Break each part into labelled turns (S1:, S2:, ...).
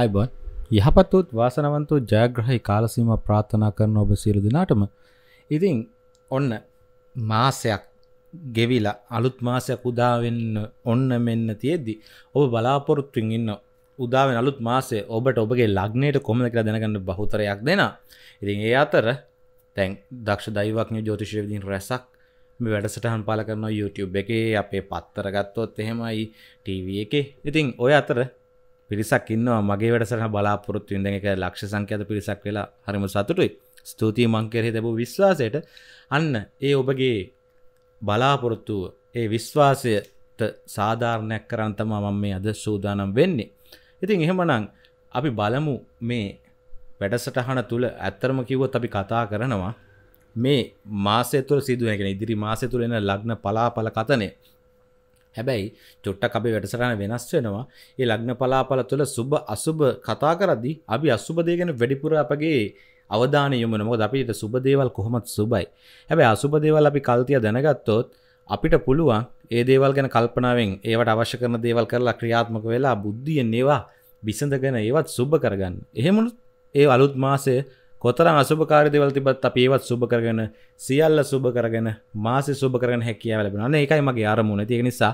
S1: අයිබන් යහපත්තුත් වාසනවන්තු ජයග්‍රහහි කාලසීම ප්‍රාථනා කරන ඔබ සිරු දෙනාටම ඉතින් ඔන්න මාසයක් ගෙවිලා අලුත් මාසයක් උදාවෙන්න ඔන්න මෙන්න තියෙද්දි ඔබ බලාපොරොත්තුවෙන් ඉන්න උදාවෙන් අලුත් මාසේ ඔබට ඔබගේ ලග්නයට කොමද කියලා දැනගන්න බහුතරයක් දෙෙන ඉතින් ඒ අතර තැන් දක්ෂ දයිවක්ඥ ජෝතිශයවිදිින් රැසක් මේ වැඩසටහන් පාල කරන YouTube එකේ අපේ පත්තර ගත්තොත් එහෙමයි ටීව එක ඉතින් ඔය අතර පිරිසක් ඉන්නවා මගේ වැඩසරහ බලාපොරොත්තු ඉඳ එක ලක්ෂ සංඛ්‍යත පිරිසක් වෙලා හරිම සතුටුයි ස්තුතියි මංකෙරෙහි තැබූ විශ්වාසයට අන්න ඒ ඔබගේ බලාපොරොත්තුව ඒ විශ්වාසයට සාධාරණයක් කරන්තම මම මේ අද සූදානම් වෙන්නේ. ඉතින් එහෙමනං අපි බලමු මේ වැඩසටහන තුළ ඇත්තරම කිව්වත් අපි කතා කරනවා මේ මාසය තුළ සිදුවගෙන ඉදිරි මාසය තුළ එන ලග්න පලාපල කතනය හැබැයි චොට්ටක් අපි වැඩසටහන වෙනස් වෙනවා. ඒ ලග්න පලාපල තුළ සුබ අසුබ කතා කරද්දී අපි අසුබ දේ ගැන වැඩිපුර අපගේ අවධානය යොමු වෙනවා. මොකද අපිට සුබ දේවල් කොහොමද සුබයි. හැබැයි අසුබ දේවල් අපි කල්තිය දැනගත්තොත් අපිට පුළුවන් ඒ දේවල් ගැන කල්පනාවෙන් ඒවට අවශ්‍ය කරන දේවල් කරලා ක්‍රියාත්මක වෙලා බුද්ධියෙන් ඒවා විසඳගෙන ඒවත් සුබ කරගන්න. එහෙමනොත් ඒ අලුත් මාසයේ කොතරම් අසුභකාරී දේවල් තිබත් අපි ඒවත් සුබ කරගෙන සියල්ල සුබ කරගෙන මාසෙ සුබ කරගෙන හැකියාව ලැබෙනවා. අනේ ඒකයි මගේ අරමුණ. ඒක නිසා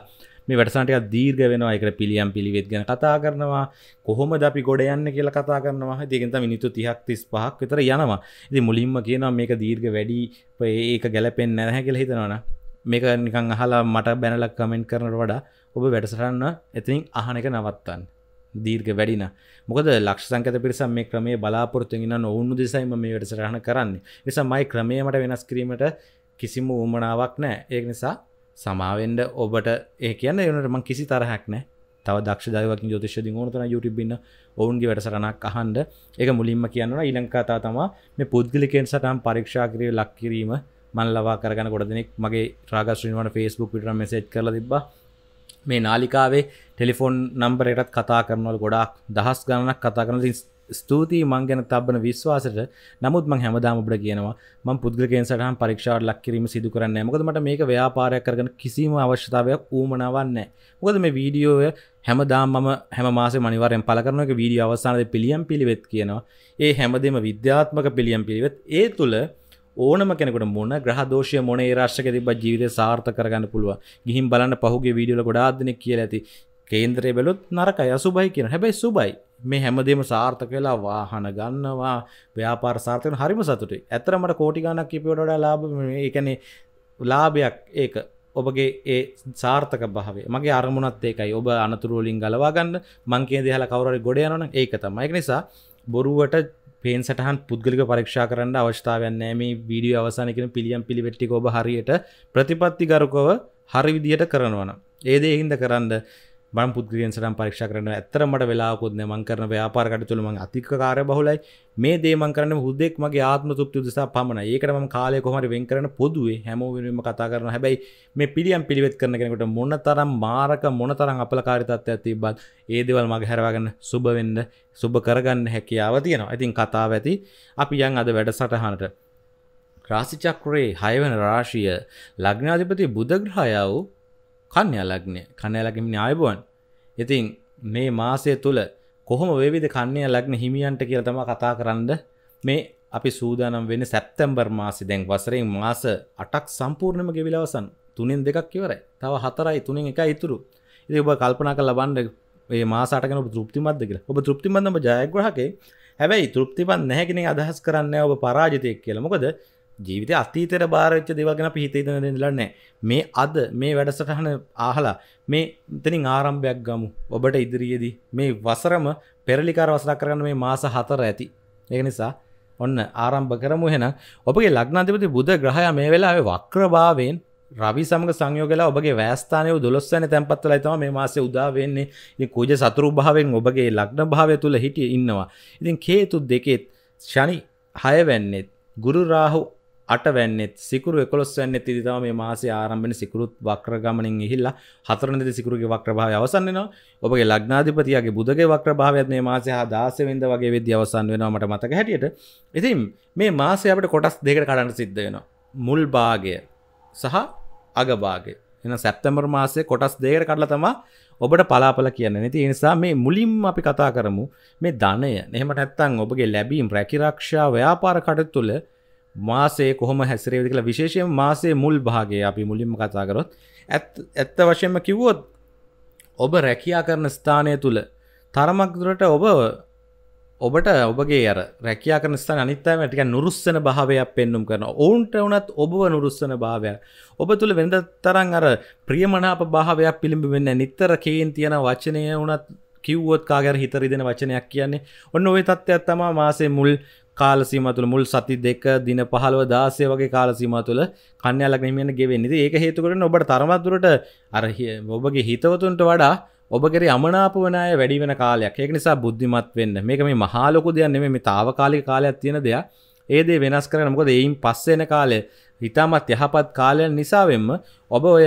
S1: මේ වැඩසටහනට දීර්ඝ වෙනවා. ඒකට පිළියම් පිළිවෙත් ගැන කතා කරනවා. කොහොමද අපි ගොඩ යන්නේ කියලා කතා කරනවා. ඉතින් තමයි මිනිත්තු 30ක් 35ක් විතර යනවා. ඉතින් මුලින්ම කියනවා මේක දීර්ඝ වැඩි ඒක ගැලපෙන්නේ නැහැ කියලා හිතනවනේ. මේක නිකං අහලා මට බැනලක් කමෙන්ට් කරනට වඩා ඔබ වැඩසටන්න එතින් අහන එක නවත්තන්න දීර්ග වැඩින මොකද ලක්ෂ සංකත පිරිසම් මේ ක්‍රමේ බලාපොරත්තුගෙන ඔවුන්නු දෙසයිම මේ වැඩසටහන කරන්න නිසා මයි ක්‍රමයමට වෙනස් කිරීමට කිසිම උමනාවක් නෑ ඒක නිසා සමාවෙන්ඩ ඔබට ඒ කියන්න එනටම කිසි තරහක් නෑ තව දක්ෂ දයවක ජෝතිෂ දිගෝනතන යුටබින්න ඔවුන්ගේ වැඩසරනක් අහන්ඩ එක මුලින්ම කියන්න ඉලංකාතා තමා මේ පුද්ගලිකෙන් සටම් පරීක්ෂාකිරය ලක්කිරීම මල්ලවා කරගන ගොඩ දෙනෙක් මගේ රාගස්්‍රීමට ෆස්බුක් පිටර මෙසේ් කල තිබා මේ නාලිකාවේ ටෙලිෆොන් නම්බරයටත් කතා කරනවල ගොඩක් දහස් ගණනක් කතා කරන ස්තුතියි මං ගැන තබන විශ්වාසට නමුත් මං හැමදාම ඔබට කියනවා මං පුද්ගලකෙන් සටහන් පරීක්ෂාවට ලක් කිරීම සිදු කරන්නේ මොකද මට මේක ව්‍යාපාරයක් කරගෙන කිසිම අවශ්‍යතාවයක් ඌමනාවක් නැහැ මොකද මේ වීඩියෝය හැමදාම මම හැම මාසේ අනිවාර්යෙන් පළ කරන එක වීඩියෝ අවසානයේ පිළියම් පිළිවෙත් කියනවා ඒ හැමදේම විද්‍යාත්මක පිළියම් පිළිවෙත් ඒ තුල ඕනම කෙනෙකට මොන ග්‍රහදෝෂය මොන රශ්ක තිබ ජීවිත සාර්ථ කරගන්න පුළුව ගිහිම් බලන්න පහුගේ වීඩියල ගොඩාදන කිය ඇති කේන්ද්‍රය බැලොත් නරකය අසුබයි කියන හැබැයි සුබයි මේ හැමදේම සාර්ථක වෙලා වාහන ගන්නවා ව්‍යාපාර සාර්ථයන හරිම සතුටයි ඇතරමට කෝටිගානක් කිපියොඩ ලාබ එකනේ ලාභයක් ඒක ඔබගේ ඒ සාර්ථක භාවේ මගේ අරමුණත් ඒකයි ඔබ අනතුරුවලින් ගලවාගන්න මංකේ දෙහලා කවරරි ගොඩ යනන ඒක තමයි නිසා බොරුවට පේන් සටහන් පුද්ගලික පරක්ෂා කරන්න අවස්ථාවන්නෑ මේ වීඩිය අවසානකෙන පිළියම් පිළිවෙට්ටි ඔබ හරියට ප්‍රතිපත්තිගරකව හරි විදිහට කරනවන. ඒදේ හින්ද කරන්න බන් පුද්ගලියන්සටම් පරක්ෂ කරන ඇතර මට වෙලාකුත්න මංකරන ව්‍යාපාරකට තුළම අතික කාරය බහුලයි මේ දේමන් කරන හුදෙක් මගේ ආත්ම තුප්ති දෙසා පමණ ඒකටම කාලය කොහමට වෙන් කරන පොදුවේ හැමෝවීම කතා කරන හැබැයි මේ පිළියම් පිළිවෙත් කරන කෙනකට මොන්න තරම් මාරක මොන තරම් අපල කාරිතත්ව ඇති බත් ඒදවල් මගේ හැරවාගන්න සුභවෙන්න සුභ කරගන්න හැකියාව තියෙනවා ඇතින් කතාව ඇති අපි යන් අද වැඩ සටහනට රාසිචක්‍රේ හයවන රාශිය ලග්නාධිපති බුදග්‍රහයාව කන්‍යලග්නය කනයලගමිනි අයබුවන් ඉතින් මේ මාසය තුළ කොහොම වෙවිද කන්නේ ලග්න හිමියන්ට කියල තම කතා කරන්න මේ අපි සූදානම් වෙන සැප්තැම්බර් මාසි දැන් වසරෙන් මාස අටක් සම්පූර්ණම ගෙවිලවසන් තුනෙන් දෙකක් කිවරයි තව හතරයි තුනෙන් එක ඉතුරු ඉති ඔබ කල්පනා කල බන්ඩ ඒ මාසාටකන තෘප්තිමත්ද කියලා ඔබ තෘප්තිමන්දම ජයග්‍රහකේ හැබැයි තෘප්තිපන් නැහැකෙන අදහස් කරන්න ඔබ පරාජතයක් කියලමොකද ජීවිත අතීතර භාරච්ච දෙවගෙන පිහිතේදන දෙදලන්නේ මේ අද මේ වැඩසටහන ආහලා මේ ඉතනින් ආරම්භයක් ගමු ඔබට ඉදිරියේදී මේ වසරම පෙරලිකාර වසරක් කරන්න මේ මාස හතර ඇති ඒක නිසා ඔන්න ආරම්භ කරමු හෙන ඔබගේ ලග්නාධිපති බුද ග්‍රහය මේ වෙලාවේ වක්‍රභාවයෙන් රවි සමග සංයෝගලා ඔබගේ වෑස්ථානය දොස්සන තැන්පත්වල තම මේ මාස උදාවවෙන්නේ කෝජ සතුරු භාවෙන් ඔබගේ ලක්න භාවය තුළ හිටිය ඉන්නවා. ඉතින් කේතු දෙකෙත් ශනි හයවැන්නෙත් ගුරු රාහු අටවැන්නෙත් සිකුරු එකොස්වැන්න තිරිතාව මේ මාසේ ආරම්භෙන සිකුරුත් වක්‍ර ගමනින් ඉහිල්ලා හතරනද සිකුරුගේ වක්‍රභාව අවසන්නවා ඔබගේ ලග්නාධිපතියාගේ බුදගේ වක්‍රභාවයත් මේ මාසේ හා දාසවෙන්ද වගේ වෙද්‍ය අවසන් වෙනවා මට මතක හැටියට ඉතින් මේ මාසේ අපට කොටස් දෙකට කඩන්න සිද්ධ වෙනවා මුල් භාගය සහ අගභාගය එන සැප්තැම්බර් මාසේ කොටස් දෙකට කඩලා තමා ඔබට පලාපල කියන්න නැති නිසා මේ මුලින්ම අපි කතා කරමු මේ ධනය එහෙම නැත්තම් ඔබගේ ලැබීම් රැකිරක්ෂා ව්‍යාපාර කටයුතු තුළ මාසේ කොහොම හැසිරේවිද කියලා විශේෂයෙන් මාසේ මුල් භාගයේ අපි මුලින්ම කතා කරොත් ඇත්ත වශයෙන්ම කිව්වොත් ඔබ රැකියා කරන ස්ථානය තුළ තරමක් දුරට ඔබ ඔබට ඔබගේ අර රැකයා කරනස්ථාන අනිත්තම ටික නුරුස්සන භාවයක් පෙන්නුම් කරන ඔවුන්ට වනත් ඔබව නුරුස්සන භාවයක් ඔබ තුළ වෙඳ තරන් අර ප්‍රියමනාප භාවයක් පිළිඹි වෙන්න නිත්තර කේන් තියෙන වචනය වනත් කිව්වොත් කාගර හිතරිදෙන වචනයක් කියන්නේ ඔන්න ඔය තත්ත්වයක් තමා මාසේ මුල් කාලසීම තුළ මුල් සති දෙක දින පහළව දාසය වගේ කාලසීම තුළ කන්‍යයාලක් නමියන ගෙවෙන්නේ ඒක හේතුකරන ඔබට තරමත්තුරට අරහිය ඔබගේ හිතවතුන්ට වඩා ඔබගේ අමනාපවනය වැඩි වෙන කාලයක් ඒක නිසා බුද්ධිමත් වෙන්න මේක මේ මහාලොකු දෙයක් නෙමෙයි මේ తాවකාලික කාලයක් තියෙන දෙයක් ඒ දේ වෙනස් කරන්න මොකද එයින් පස්සේ එන කාලය හිතාමත් යහපත් කාලය නිසාවෙන්ම ඔබ ඔය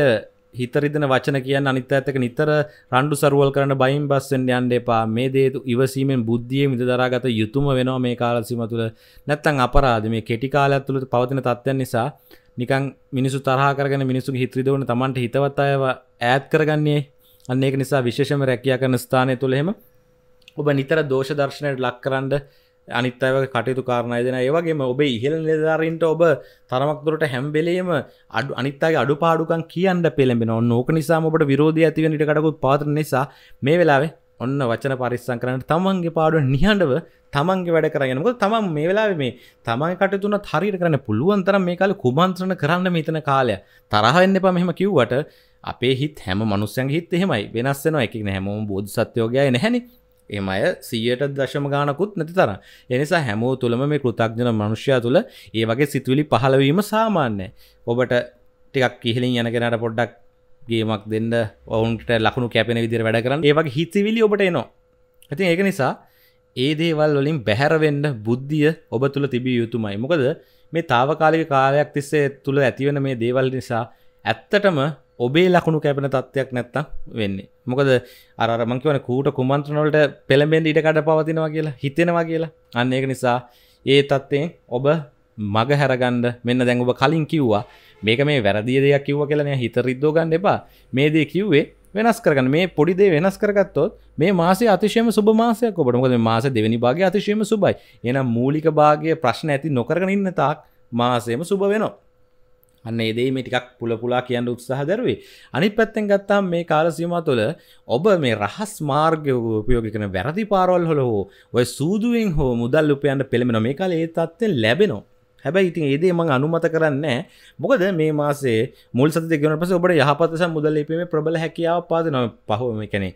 S1: හිතරිදන වචන කියන්න අනිත් ඇතක නිතර රණ්ඩු සරුවල් කරන බයින් බස්සෙන් යන්න එපා මේ දේතු ඉවසීමෙන් බුද්ධිය මිද දරාගත යුතුම වෙනවා මේ කාලසිම තුළ නැත්තං අපරාධ මේ කෙටිකාලයක් තුළ පවතින තත්ත්වයන් නිසා නිකං මිනිසු තරහකරගෙන මිනිසු හිත්‍රදවන තමන්ට හිතවත් අයව ඈත් කරගන්නේ අන්නේක නිසා විශේෂම රැකයා කරන ස්ථානය තුළෙම ඔබ නිතර දෝෂ දර්ශනයට ලක් කරන්න අනිත්තව කටයුතු කාරණය දෙන ඒවගේම ඔබේ ඉහල් නිධාරන්ට ඔබ තරමක්තුරට හැම්බෙලේම අඩු අනිත්තගේ අඩු පාඩුකන් කියන්න පෙළෙබෙන ඕක නිසාම ඔබට විරෝධ ඇතිවනිට කටකුත් පාතර නිසා මේ වෙලාවේ ඔන්න වචන පරිස්සං කරන්න තමන්ගේ පාඩුව නිහඬව තමන්ගේ වැඩ කරගෙනක තමන් මේ වෙලා මේ තමයි කටතුන හරිට කරන පුළුවන්තර මේ කාල කුමන්ත්‍රණ කරන්න මෙතන කාලය තරහවෙන්න එපා මෙහෙම කිව්වට අපේ හිත් හැම මනුස්සයන් හිත් එහෙමයි වෙනස්සෙනවා එකක් හැමෝම් බෝධ සත්‍යයෝගය නැහැනි එම අය සියයට දශම ගානකුත් නැති තර එනිසා හැමෝ තුළම මේ කෘතක්ජන මනුෂ්‍යයා තුළ ඒ වගේ සිතුවිලි පහලවීම සාමාන්‍ය ඔබට ටිකක් කිහිලින් යන කෙනට පොඩ්ඩක් ගේමක් දෙන්න ඔවුන්ට ලකුණු කැපෙන විදිර වැඩ කරන්න ඒවගේ හිතවිලි ඔබට එනවා ඇති ඒක නිසා ඒ දේවල් වලින් බැහැරවෙන්න බුද්ධිය ඔබ තුළ තිබිය යුතුමයි මොකද මේ තාවකාලික කාලයක් තිස්සේ තුළ ඇතිවන මේ දේවල් නිසා ඇත්තටම ඔබේ ලකුණු කැපෙන තත්ත්වයක් නැත්තම් වෙන්නේ මොකද අරමංකිවන කූට කුමන්ත්‍රනොලට පෙළඹෙන් ඉඩකට පවතිනවා කියලා හිතෙනවා කියලා අන්න ඒක නිසා ඒ තත්ත්යෙන් ඔබ මග හැරගන්න මෙන්න දැඟ ඔබ කලින් කිව්වා මේක මේ වැරදිිය දෙයක් කිව්ව කියලනය හිත රිද්දෝ ගන්න එපා මේ දේ කිව්වේ වෙනස් කරගන්න මේ පොඩිදේ වෙනස් කරගත්තොත් මේ මාසේ අතිශයම සුබ මාසයක් ඔබට මොකද මාස දෙවැනි භාගය අතිශයම සුබයි එනම් මූලික භාගය ප්‍රශ්න ඇති නොකරගෙන ඉන්න තාක් මාසයම සුබ වෙනවා අන්න එදේ මේ ටිකක් පුල පුලා කියන්න උත්සාහ දරුවේ අනිත් පැත්තෙන් ගත්තාම් මේ කාලසීම තුළ ඔබ මේ රහස් මාර්ගය උපයෝග කරන වැරදි පාරවල් හොල හෝ ඔය සූදුවෙන් හෝ මුදල් උපයන්ට පෙළමෙන මේ කාල ඒ තත්ත්වෙන් ලැබෙනවා හැබැයි ඉතින් ඒදේ මං අනුමත කරන්න මොකද මේ මාසේ මුල් සති ගෙන පස ඔබට යහපතස මුදල් ලපීමේ ප්‍රබල හැකියාව පාදන පහම කැනෙ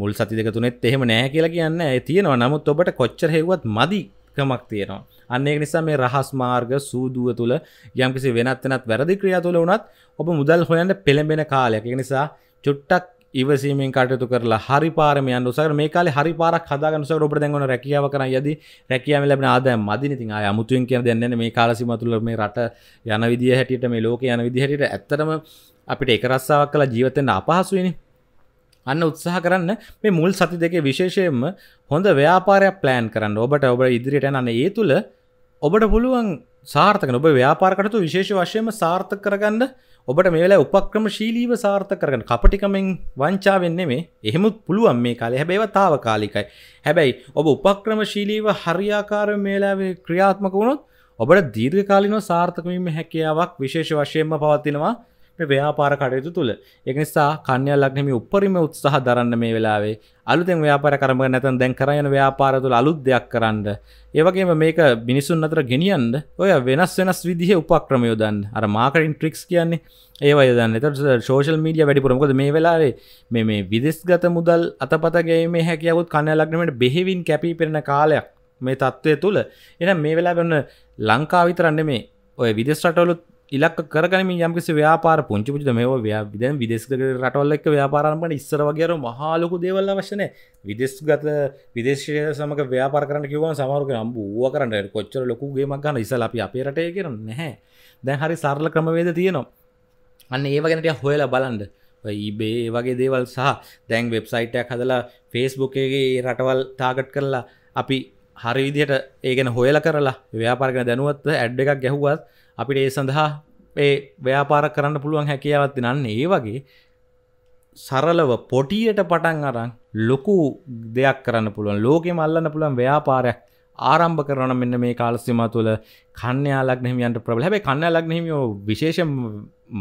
S1: මුල් සති දෙක තුනෙත් එහෙම නෑ කියලා කියන්න තියෙනවා නමුත් ඔබට කොච්චර හෙවත් මදී කමක් තියෙනවා අන්නේ නිසා මේ රහස් මාර්ග සූදුව තුළ යම්කිසි වෙනත් වෙනත් වැරදි ක්‍රියා තුළ වුණත් ඔබ මුදල් හොයන්න පෙළඹෙන කාලයක් ඒ නිසා චුට්ටක් ඉවසීමෙන් කටයුතු කරලා හරි පාරමයන් උසර මේ කාලේ හරි පාරක් හදාගන්න උසර ඔබට දැන් ඔන රැකියාව කරන් යදි රැකියාවෙන් ලැබෙන ආදායම් මදින ඉතින් ආය අමුතුවෙන් කියන දෙයක් නැහැ මේ කාලසීම තුළ මේ රට යන විදිය හැටියට මේ ලෝකේ යන විදිය හැටියට ඇත්තටම අපිට එක රස්සාවක් කළා ජීවත් වෙන්න අපහසුයිනේ අන්න උත්සාහ කරන්න මේ මුල් සති දෙකේ විශේෂයෙන්ම හොඳ ව්‍යාපාරයක් ප්ලෑන් කරන්න ඔබට ඔබ ඉදිරියට යන ඒ තුළ ඔබට පුළුවන් සාර්ථක ඔබ ව්‍යාපාරකටතු විශේෂ වශයෙන්ම සාර්ථක කරගන්න ඔබට මේ වෙලාවේ උපක්‍රමශීලීව සාර්ථක කරගන්න කපටිකමෙන් වංචාවෙන් නෙමෙයි එහෙමුත් පුළුවන් මේ කාලේ හැබැයි තාවකාලිකයි හැබැයි ඔබ උපක්‍රමශීලීව හරියාකාරව මේ වෙලාවේ ක්‍රියාත්මක වුණොත් ඔබට දීර්ඝකාලීනව සාර්ථක වීමේ හැකියාවක් විශේෂ වශයෙන්ම පවතිනවා මේ ව්‍යාපාර කටයුතු තුළ. ඒක නිසා කන්‍යා ලග්නෙමි උපරිම උත්සාහ දරන්න මේ වෙලාවේ. අලුතෙන් ව්‍යාපාර කරමු නැත්නම් දැන් කරගෙන ව්‍යාපාර තුළ අලුත් දෙයක් කරන්න. ඒ වගේම මේක මිනිසුන් අතර ගෙනියන්න ඔය වෙනස් වෙනස් විදිහේ උපක්‍රම යොදන්න. අර මාකටින් ට්‍රික්ස් කියන්නේ ඒවා යොදන්න. ඒතර සෝෂල් මීඩියා වැඩිපුර මොකද මේ වෙලාවේ මේ මේ විදේශගත මුදල් අතපත ගෑීමේ හැකියාවත් කන්‍යා ලග්නෙමෙට බෙහෙවින් කැපී පෙනෙන කාලයක්. මේ තත්ත්වය තුළ එන මේ වෙලා ගන්න ලංකා විතරන්න මේ ඔය විදෙස් රටවලුත් ඉලක් කරගම යම්කිසි ව්‍යාපාර පුංචි පුච මේ විද විදෙස්කට රටවල්ලක් ව්‍යාපාරම්ට ඉස්සර වගේර මහාලොකු දේවල්ල වශන විදෙස්ගත විදේශය සමක ව්‍යාපාර කරන කිව සමරක අම්බුව කරට කොච්චර ලොකුගේ මක්ගන්න ඉසල අපි අපේ රටය කරන නැහැ දැන් හරි සරල ක්‍රමවේද තියෙනවා අන්න ඒවගෙනට හොයල බලන්ඩ ඒබේ වගේ දේවල් සහ දැන් වෙබ්සයිටයක් හදලා ෆේස්බුකගේ රටවල් තාගට් කරලා අපි හරි විදිහට ඒගෙන හොයල කරලා ව්‍යාපාරගෙන දැනුවත් ඇඩ් එකක් ගැහුවත් අපිට ඒ සඳහා ඒ ව්‍යාපාර කරන්න පුළුවන් හැකියාවත් නන්න ඒ වගේ සරලව පොටියට පටන් අරන් ලොකු දෙයක් කරන්න පුළුවන් ලෝකෙ මල්ලන්න පුළුවන් ව්‍යාපාරයක් ආරම්භ කරන මෙන්න මේ කාලසිම තුළ කන්‍යා ලක්නහිමියන්ට ප්‍රබල හැබැයි කන්‍යා ලක්නහිමියෝ විශේෂ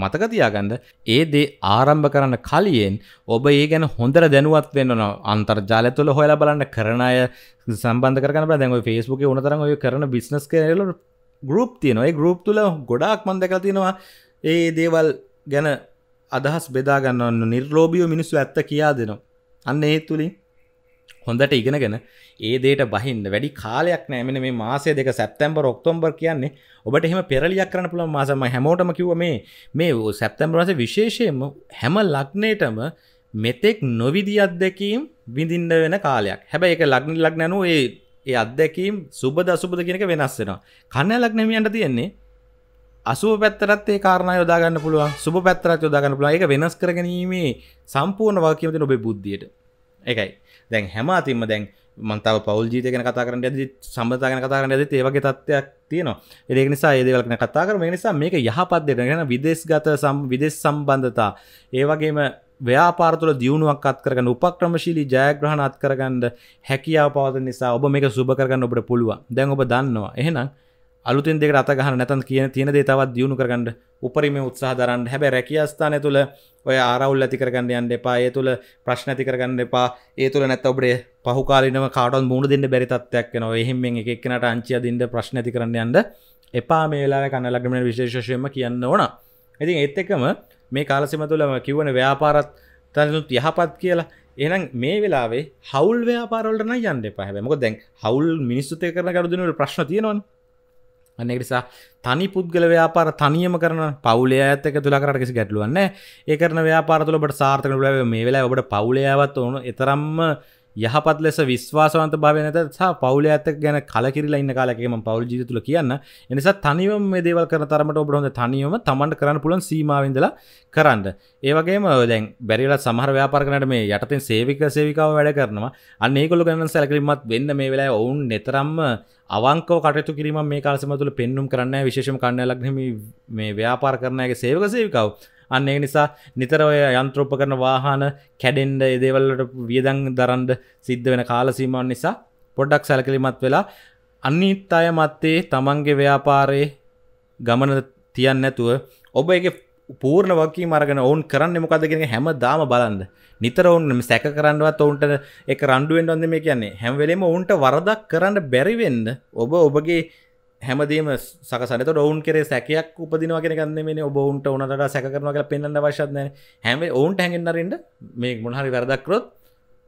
S1: මතක තියාගන්න ඒ දේ ආරම්භ කරන්න කලියෙන් ඔබ ඒ ගැන හොඳට දැනුවත් වෙන්න ඕන අන්තර්ජාලය තුළ හොයලා බලන්න කරන අය සම්බන්ධ කරගන්න බෑ දැන් ඔය Facebook එකේ උනතරන් ඔය කරන බිස්නස් කියලා ගරුප් තියනොයි ගරුප් තුල ගොඩාක් මන්දක තියෙනවා ඒ දේවල් ගැන අදහස් බෙදාගන්නන්න නිර්ලෝබියෝ මිනිස්සු ඇත්ත කියා දෙනවා අන්න ඒ තුළින් හොඳට ඉගෙනගෙන ඒ දේට බහින්න වැඩි කාලයක් නෑමෙන මේ මාසය දෙක සැප්තැම්බර් ඔක්තොම්බර් කියන්නේ ඔබට එහෙම පෙරලියක් කරන්න පුළුවන් මාසම හැමෝටම කිව්ව මේ මේ සැප්තැම්බර් මාසේ විශේෂයෙන්ම හැම ලග්නයටම මෙතෙක් නොවිදි අත්දැකීම් විඳින්න වෙන කාලයක් හැබැයි ඒක ලග්න ලග්න අනුව ඒ ඒ අත්දැකීම් සුබද අසුබද කියනක වෙනස් වෙනවා. කන්නලක් නෙමියන්ට තියෙන්නේ අසුබ පැත්තරත් ඒ කාරණා යොදා ගන්න පුළුවන්. සුබ පැත්තරත් යොදා ගන්න පුළුවන්. ඒක වෙනස් කර ගැනීමේ සම්පූර්ණ වගකීම තියෙන ඔබේ බුද්ධියට. ඒකයි. දැන් හැම අතින්ම දැන් මන්තාව පවල් ජීත ගැන කතා කරන්න ඇද සම්බතා ගැන කතා කරන්න ඇද ඒවගේ තත්වයක් තියෙනවා ඒක නිසා ඒදවලන කතා කරම නිසා මේක යහපත් දෙට ගැන විදේශගත සම් විදෙස් සම්බන්ධතා ඒවගේම ව්‍යාපාරතුල දියුණුවක් අත්කරගන්න උපක්‍රමශීලී ජයග්‍රහණ අත්කරගන්න හැකියාව පවත නිසා ඔබ මේක සුබ කරගන්න ඔබට පුළුවන් දැන් ඔබ දන්නවා එහෙනම් අලුතින් දෙක අත ගන්න නැතන් කියන තියෙන දේ තවත් දියුණු කරගන්න උපරිම උත්සාහ දරන්න හැබැයි රැකියා ස්ථානය තුළ ඔය ආරවුල් ඇති කරගන්න යන්න එපා ඒ තුළ ප්‍රශ්න ඇති කරගන්න එපා ඒ තුළ නැත්නම් ඔබට පහුකාලිනව කාටවත් මුහුණ දෙන්න බැරි තත්ත්වයක් වෙනවා එහෙන් මෙන් එක එක්කෙනාට අංචිය දෙන්න ප්‍රශ්න ඇති කරන්න යන්න එපා මේ වෙලාවේ කන්න ලග්නමේ විශේෂයෙන්ම කියන්න ඕන ඉතින් ඒත් එක්කම මේ කාලසිම තුළම කිවන ව්‍යාපාරත් තනුත් යහපත් කියලා එනම් මේ වෙලාවේ හවුල් ව්‍යාපාරලටන යන්න පහැමක දැන් හවුල් මිනිස්සුතය කරන ගරදුනට ප්‍රශ්න තියෙනවා අනෙනිසා තනි පුද්ගල ව්‍යාපාර තනියම කරන පවුලේ ඇතක තුළකට කිසි ගැටලුවන්න ඒ කරන ව්‍යාපාරතුලට සාර්ථක ලැබ මේ වෙලා ඔබට පවුලයාවත් ඕන එතරම්ම යහපත් ලෙස විශ්වාසවන්ත භාවය නැත සහ පවුල ඇත ගැන කලකිරලා ඉන්න කාලකම පවුල් ජීවිත තුල කියන්න. ඒ නිසා තනියම මේ දේවල් කරන තරමට ඔබට හොඳ තනියම තමන්ට කරන්න පුළුවන් සීමාවෙන් ඉඳලා කරන්න. ඒ වගේම දැන් බැරි වෙලා සමහර ව්‍යාපාර කරනට මේ යටතෙන් සේවික සේවිකාව වැඩ කරනවා. අන්න ඒගොල්ලෝ ගැන සැලකිලිමත් වෙන්න මේ වෙලාවේ ඔවුන් නිතරම අවංකව කටයුතු කිරීම මේ කාලසම තුළ පෙන්නුම් කරන්න විශේෂම කණ්ඩායම් ලග්නෙ මේ ව්‍යාපාර කරන අයගේ සේවක සේවිකාව අන්න ඒ නිසා නිතර ඔය යන්ත්‍රෝප කරන වාහන කැඩෙන්ඩ එදේවල්ලට වියදං දරන්ඩ සිද්ධ වෙන කාලසීමන් නිසා පොඩ්ඩක් සැලකිලිමත් වෙලා අනිත් අය මත්තේ තමන්ගේ ව්‍යාපාරයේ ගමන තියන්න නැතුව ඔබ එක පූර්ණ වකී මරගෙන ඔවුන් කරන්න මොකදගෙන හැම දාම බලන්න නිතර ඔවුන් සැක කරන්නවත් ඔවුන්ට එක රණ්ඩුවෙන් ොන්ද මේ කියන්නේ හැම්වෙලේම ඔවුන්ට වරදක් කරන්න බැරිවෙන්න ඔබ ඔබගේ හැමදීම සකසනත ඔවුන් කරේ සැකයක් උපදිනවාගෙන ගන්න මේ ඔබවුන්ට උනට සැකරනවාක පෙන්න්න වශත්න හැම ඔවුන්ට හැඟෙන්න්නරට මේ මොහරි වැරදක්රොත්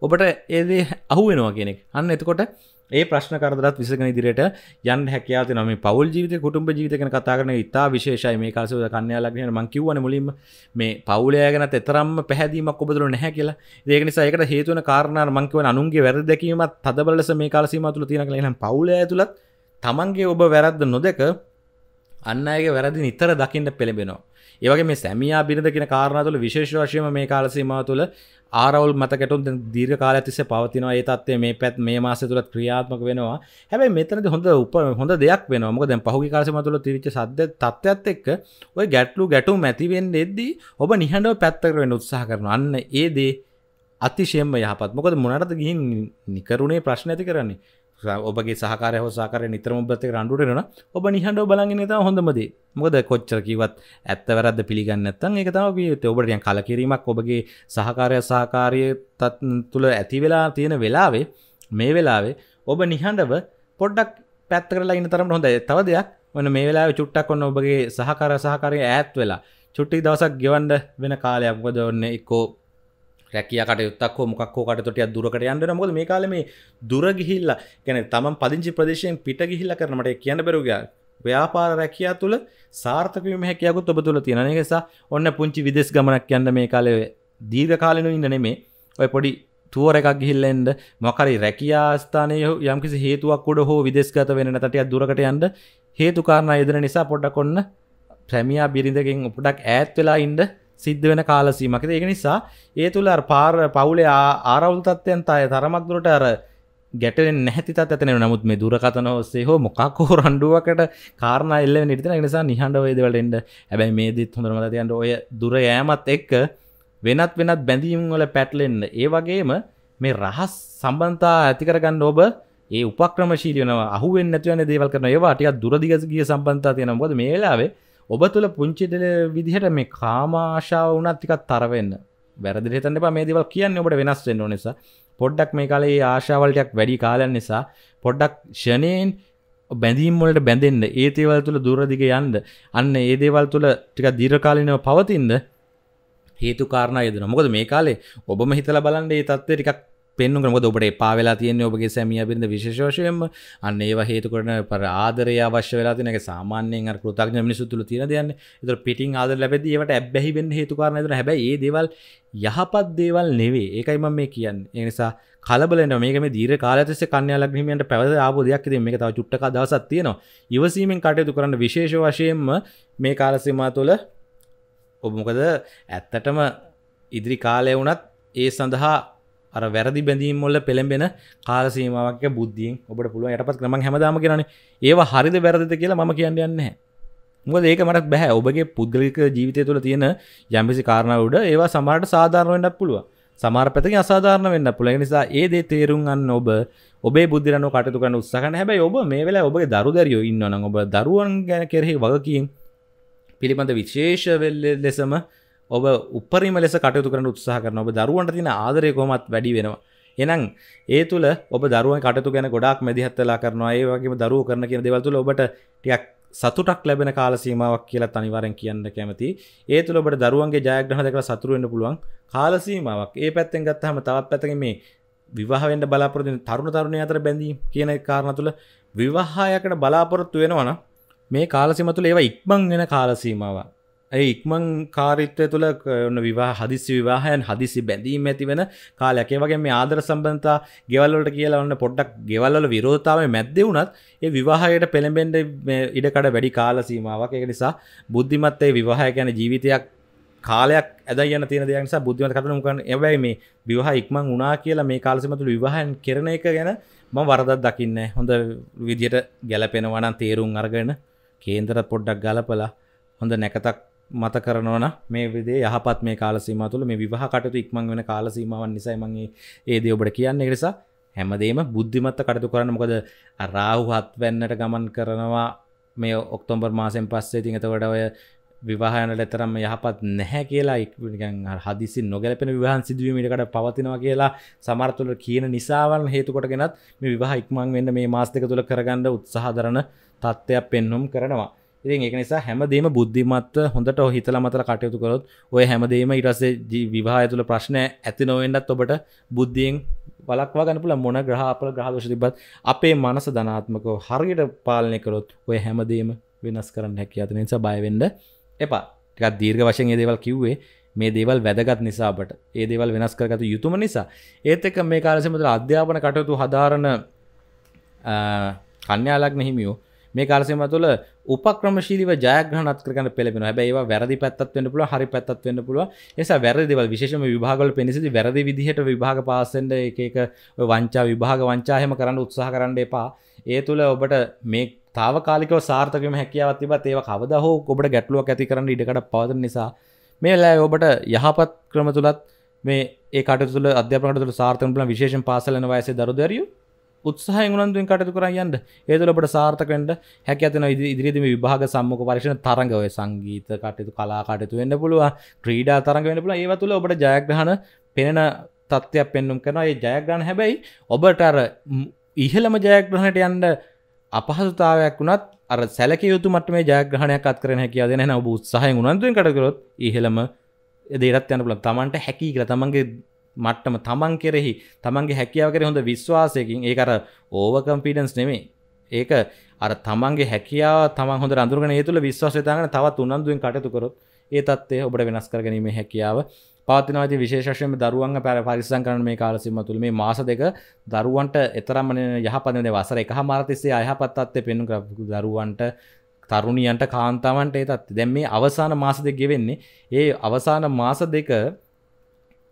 S1: ඔබට ඒදේ අහුවෙනවා කෙනෙක් අන්න එතකොට ඒ ප්‍රශ්න කරදරත් විසගෙන ඉදිරියට යන් හැකයාත නම පවල් ජීවිත කුටුම්ඹ ජීවිතක කතාරන ඉතා විශේෂයි මේ කාසව කන්නයාලක්න මංකිවන මුලින් මේ පවුලයගෙන තෙතරම් පැහැදීමක් ඔබදුර නැහැ කියලා ඒකනිසායකට හේතුවන කාරණ මංකව අනුන්ගේ වැරදැකීමත් තදබලස මේ කාලසීමතුළ තියෙන ලන පවුල ඇතුළත් තමන්ගේ ඔබ වැරද්ද නොදක අන්න අයගේ වැරදි නිතර දකින්න පෙළඹෙනවා ඒවගේ මේ සැමියා බිරිඳ කියෙන කාරණතුළ විශේෂ වශයම මේ කාලසීමා තුළ ආරවල් මතකටුන් දීර්ග කාල ඇතිස පවතිනවා ඒ තත්වේ මේ පැත් මේ මාස තුළ ක්‍රියාත්මක වෙනවා හැබැයි මෙතනද හොඳ උප හොඳ දෙයක් වෙන මොක දැ පහු කාසම තුළ තිරිච සද්ද තත්ත්ත් එක්ක ඔය ගැටලු ගැටු මැතිවෙන් එද්දී ඔබ නිහඬව පැත්තකරෙන් උත්සාහ කරන අන්න ඒදේ අතිශයෙන්ම යහපත් මොකද මොනටද ගිහින් නිකරුණේ ප්‍රශ්න ඇති කරන්නේ ඔබගේ සහකාරය සාකර නිතරම ප්‍රතික රන්ඩුටන ඔබ නිහඬ බලගෙන ත හොඳමද මොද කොච්චරකිවත් ඇත්ත වැරද පිළිගන්නත්තන් එක තම ඔබටයන් කලකිරීමක් ඔබගේ සහකාරය සාකාරය තත් තුළ ඇති වෙලා තියෙන වෙලාවේ මේ වෙලාවේ ඔබ නිහඬව පොඩ්ඩක් පැත්තරලා ඉන්න තරම හොඳ තව දෙයක් වන මේ වෙලා චුට්ටක් ඔන්න ඔබගේ සහකාර සහකාරය ඇත් වෙලා චුට්ටි දවසක් ගෙවන්ඩ වෙන කාලයක් ගොදවන්න එක්කෝ රැකයකට ක් මොක් කටතොටය දුරකට යන්න මොද මේ කාලම දුරගිහිල්ල ගැන තමන් පදිංචි ප්‍රදේශයෙන් පිට ගිහිල්ල කරනට කියන්න බැරුග ව්‍යාපාර රැකයා තුළ සාර්ථකම හැකයකුත් ඔබ තුළ තියෙන නිසා ඔන්න පුංචි විදෙස් ගමනක් යන්න මේ කාලව දීර්ඝ කාලනු ඉන්න නෙමේ ඔය පොඩි තුවර එකක් ගිහිල්ලෙන්ට මොකරි රැකයාස්ථානය යම්කිසි හේතුවක් කොට හෝ විදෙස්ගත වෙන තටයක් දුරකට යන්ට හේතුකාරණ යදන නිසා පොඩ්ඩකොන්න ප්‍රැමියා බිරිඳකින් උපටක් ඇත් වෙලා ඉන්ඩ සිද්ධ වෙන කාලසීමකද ඒක නිසා ඒ තුළ පාර පවුලේ ආරවුල් තත්වයන් අය තරමක්දුරට අර ගැටෙන් නැතිතත් ඇතන නමුත් මේ දුරකතන ඔස්සේ හෝ මොකක්කෝ රණ්ඩුවකට කාරණ එල්ල නිර්තන නිසා නිහඬවේද වලෙන්ට ඇබැයි මේදත් හොඳ මතයන්ට ඔය දුර යෑමත් එක්ක වෙනත් වෙනත් බැඳීම්වල පැටලෙන්න ඒ වගේම මේ රහස් සම්බන්තා ඇතිකරගන්න ඔබ ඒ උපක්‍රමශීලයන අහුවෙන් නැතිවන දේවල් කරන ඒවා ටිකක් දුරදිග ගිය සම්බන්තා තියෙනකොද මේලාවේ ඔබ තුළ පුංචිටල විදිහට මේ කාමාශාව වනත් තිකත් තරවෙන්න වැරදිරතන්න මේ දෙවල් කියන්න ඔබට වෙනස් වෙන්න නිසා පොඩ්ඩක් මේ කාලේ ආශාවලටයක් වැඩි කාලන් නිසා පොඩ්ඩක් ෂණයෙන් බැඳීම්වලට බැඳෙන්න්න ඒ තේවල් තුළ දුරදිග යන්ද අන්න ඒ දේවල් තුළ ටික දිරකාලිනව පවතින්ද හේතු කාරණ යදන මොකද මේ කාලේ ඔබම හිතල බලන්ඩ ඒ තත්වේ ටිකක් පෙන්නු කරමොද ඔබට පාවෙලා තියන්නේ ඔබගේ සැමිය බිරිඳ විශේෂවශයෙන්ම අන්න ඒවා හේතු කරන පර ආදරය අවශ්‍ය වෙලා තියෙන එක සාමාන්‍යයෙන් අර කෘතඥ මිනිසු තුල තියෙන දෙයන්නේ. ඒතර පිටින් ආදර ලැබෙද්දී ඒවට ඇබ්බැහි වෙන්න හේතු කාරණා දෙන හැබැයි මේ දේවල් යහපත් දේවල් නෙවෙයි. ඒකයි මම මේ කියන්නේ. ඒ නිසා කලබල වෙනවා. මේක මේ දීර්ඝ කාලයක් තිස්සේ කන්‍යා ලග්න හිමියන්ට පැවත ආපු දෙයක්. ඉතින් මේක තව චුට්ටක දවසක් තියෙනවා. ඉවසීමෙන් කටයුතු කරන්න විශේෂ වශයෙන්ම මේ කාල සීමාව තුළ ඔබ මොකද ඇත්තටම ඉදිරි කාලය වුණත් ඒ සඳහා අර වැරදි බැඳීම් මොල්ල පෙළඹෙන කාලසීමාවක් බුද්ධියෙන් ඔබට පුළුව යටපත් ක්‍රම හැමදාම කරන ඒවා හරිද වැරදිත කියලා ම කියන්න යන්න මුද ඒක මටත් බැහැ ඔබගේ පුද්ගලික ජීවිතය තුළ තියෙන යම්පිසි කාරණාවට ඒවා සමට සාධාරණවෙන්නක් පුළුව සමාර පැති අසාධාරණ වෙන්න පුළ නිසා ඒදේ තේරුම් අන්න ඔබ ඔබේ බුද්ධරන කටතු කන්න උත්සහන හැබැයි ඔබ මේ වෙලා ඔබගේ දරුදරියෝ ඉන්නන ඔබ දරුවන් ගැන කෙරෙහි වගකින් පිළිබඳ විශේෂවෙල්ල ලෙසම ඔබ උපරිම ලෙස කටයුතු කරන උත්සාහ කරන ඔබ දරුවන්ට තියෙන ආදරය කොහොමත් වැඩි වෙනවා. එහෙනම් ඒ තුල ඔබ දරුවන් කටයුතු ගැන ගොඩාක් මැදිහත් වෙලා කරනවා. ඒ වගේම දරුවෝ කරන කියන දේවල් තුල ඔබට ටිකක් සතුටක් ලැබෙන කාල සීමාවක් කියලා අනිවාර්යෙන් කියන්න කැමතියි. ඒ තුල ඔබට දරුවන්ගේ ජයග්‍රහණ දැකලා සතුටු වෙන්න පුළුවන් කාල සීමාවක්. ඒ පැත්තෙන් ගත්තාම තවත් පැත්තකින් මේ විවාහ වෙන්න බලාපොරොත්තු වෙන තරුණ තරුණිය අතර බැඳීම් කියන කාරණා තුල විවාහයකට බලාපොරොත්තු වෙනවා නම් මේ කාල සීමාව තුල ඒවා ඉක්මන් වෙන කාල සීමාවක්. ඇයි ඉක්මං කාරිත්වය තුළ ඔන්න විවා හදිසි විවාහයන් හදිසි බැඳීම ඇති වෙන කාලයකේ වගේ මේ ආදර සම්බන්ධතා ගෙවල්ලට කියලා ඔන්න පොඩ්ඩක් ගෙවල්ල විරෝධතාව මැද්දෙ වුණත් ඒ විවාහයට පෙළඹෙන්ඩ ඉඩකඩ වැඩි කාල සීමාවක් එක නිසා බුද්ධිමත්තේ විවාහය ගැන ජීවිතයක් කාලයක් ඇදයන තින දෙයක්ස බුද්ධිමත කටනු කන එවයි මේ විවාහ ඉක්මං වනා කියලා මේ කාලසිමතුළ විවාහන් කරන එක ගැන ම වරදත් දකින්න හොඳ විදියට ගැලපෙනවනන් තේරුම් අර්ගෙන කේන්දරත් පොඩ්ඩක් ගලපලා හොඳ නැකතක් මත කරනවන මේ විදේ යහපත් මේ කාලසීම තුළ මේ විවාහකටතු ඉක්මං වෙන කාලසීමාවන් නිසයිමගේ ඒදේ ඔබට කියන්න එකනිසා හැමදේම බුද්ධිමත්ත කටතු කරන්න මොකද රාහුහත් වැන්නට ගමන් කරනවා මේ ඔක්තොම්බර් මාසෙන් පස්සේ තින් එතවට ඔය විවාහයනට එතරම් යහපත් නැහැ කියලා ඉක්ගන් හදිසි නොගැලපෙන විවාහන් සිදුවීමටකට පවතිනවා කියලා සමර්තුල කියන නිසාවල් හේතුකොටගෙනත් මේ විවාහ ඉක්මං වෙන්න මේ මාස්තක තුළ කරගන්න උත්සාහදරන තත්ත්වයක් පෙන්නුම් කරනවා ඉතින් ඒක නිසා හැමදේම බුද්ධිමත්ව හොඳට හිතලා මතලා කටයුතු කරොත් ඔය හැමදේම ඊටසේ විවාහය තුළ ප්‍රශ්න ඇති නොවෙන්නත් ඔබට බුද්ධියෙන් වලක්වා ගන්න පුළුවන් මොන ග්‍රහ අපල ග්‍රහ දෝෂ තිබ්බත් අපේ මනස ධනාත්මකව හරියට පාලනය කරොත් ඔය හැමදේම වෙනස් කරන්න හැකියාව තියෙන නිසා බය වෙන්න එපා. ටිකක් දීර්ඝ වශයෙන් මේ දේවල් කිව්වේ මේ දේවල් වැදගත් නිසාබට ඒ දේවල් වෙනස් කරගත යුතුම නිසා ඒත් එක මේ කාලසමතුල අධ්‍යාපන කටයුතු හදාරන කන්‍යාලක්න හිමියෝ මේ කාලසම තුළ උපක්‍රමශීලව ජයග්‍රහණත් කරගන්න පෙළෙන හැබැයි ඒවා වැරදි පැත්තත් වෙන්න පුළුවන් හරි පැත්තත් වෙන්න පුළුවන් එසා වැරදි දේවල් විශේෂම විභාගවල පෙනිසදී වැරදි විදිහට විභාග පාස් වෙන්න එක එක වංචා විභාග වංචා එහෙම කරන්න උත්සාහ කරන්න එපා ඒ තුල ඔබට මේ తాවකාලිකව සාර්ථකවම හැකියාවක් තිබත් ඒවා කවදා හෝ ඔබට ගැටලුවක් ඇති කරන්න ඉඩකඩ පවතින නිසා මේ වෙලාවේ ඔබට යහපත් ක්‍රම තුලත් මේ ඒ කටයුතු තුළ අධ්‍යාපන කටයුතු තුළ සාර්ථක වෙන විශේෂයෙන් පාසල් යන වයසේ දරුදරියෝ උත්සාහ ගුණන්දුවෙන් කටතු කර යන්න ඒතුලට සාර්ථකට හැක ඇතන ඉදිරිදිම විභාග සම්මක පර්ශන තරගව සංගීත කටයුතු කලා කටතු වෙන්න පුළුව ක්‍රීඩා තරග වෙන පුළ ඒවතුල ඔබට ජයග්‍රහණ පෙනෙන තත්ත්වයක් පෙන්නුම් කෙන ඒ ජයග්‍රහණ හැබැයි ඔබට අර ඉහළම ජයග්‍රහණට යන්ඩ අපහසුතාවයක් වුණත් අර සැලක යුතු මටම ජයග්‍රහණයක් අත් කරන හැකියාද න ඔබ උත්සාහ ගුණන්දුවෙන් කටකරොත් ඉහළම දේරත් යන පුල තමන්ට හැකි කර තමන්ගේ මට්ටම තමන් කෙරෙහි තමන්ගේ හැකියාව කෙරෙහි හොඳ විශ්වාසයකින් ඒක අර ඕවර් කන්ෆිඩන්ස් නෙමෙයි ඒක අර තමන්ගේ හැකියාව තමන් හොඳ අඳුරගෙන ඒ තුළ විශ්වාසය දාගෙන තවත් උනන්දුවෙන් කටයුතු කරොත් ඒ தත්ත්වය ඔබට වෙනස් කර ගැනීමේ හැකියාව පවතිනවා ඉතින් විශේෂයෙන්ම දරුවන්ව පරිස්සම් කරන මේ කාල සීමාව තුළ මේ මාස දෙක දරුවන්ට එතරම්ම යහපත් නේ වසර එකහමාර තිස්සේ අයහපත් තත්ත්වෙ පෙන්වන දරුවන්ට තරුණියන්ට කාන්තාවන්ට ඒ තත්ත්වය දැන් මේ අවසාන මාස දෙක ගෙවෙන්නේ ඒ අවසාන මාස දෙක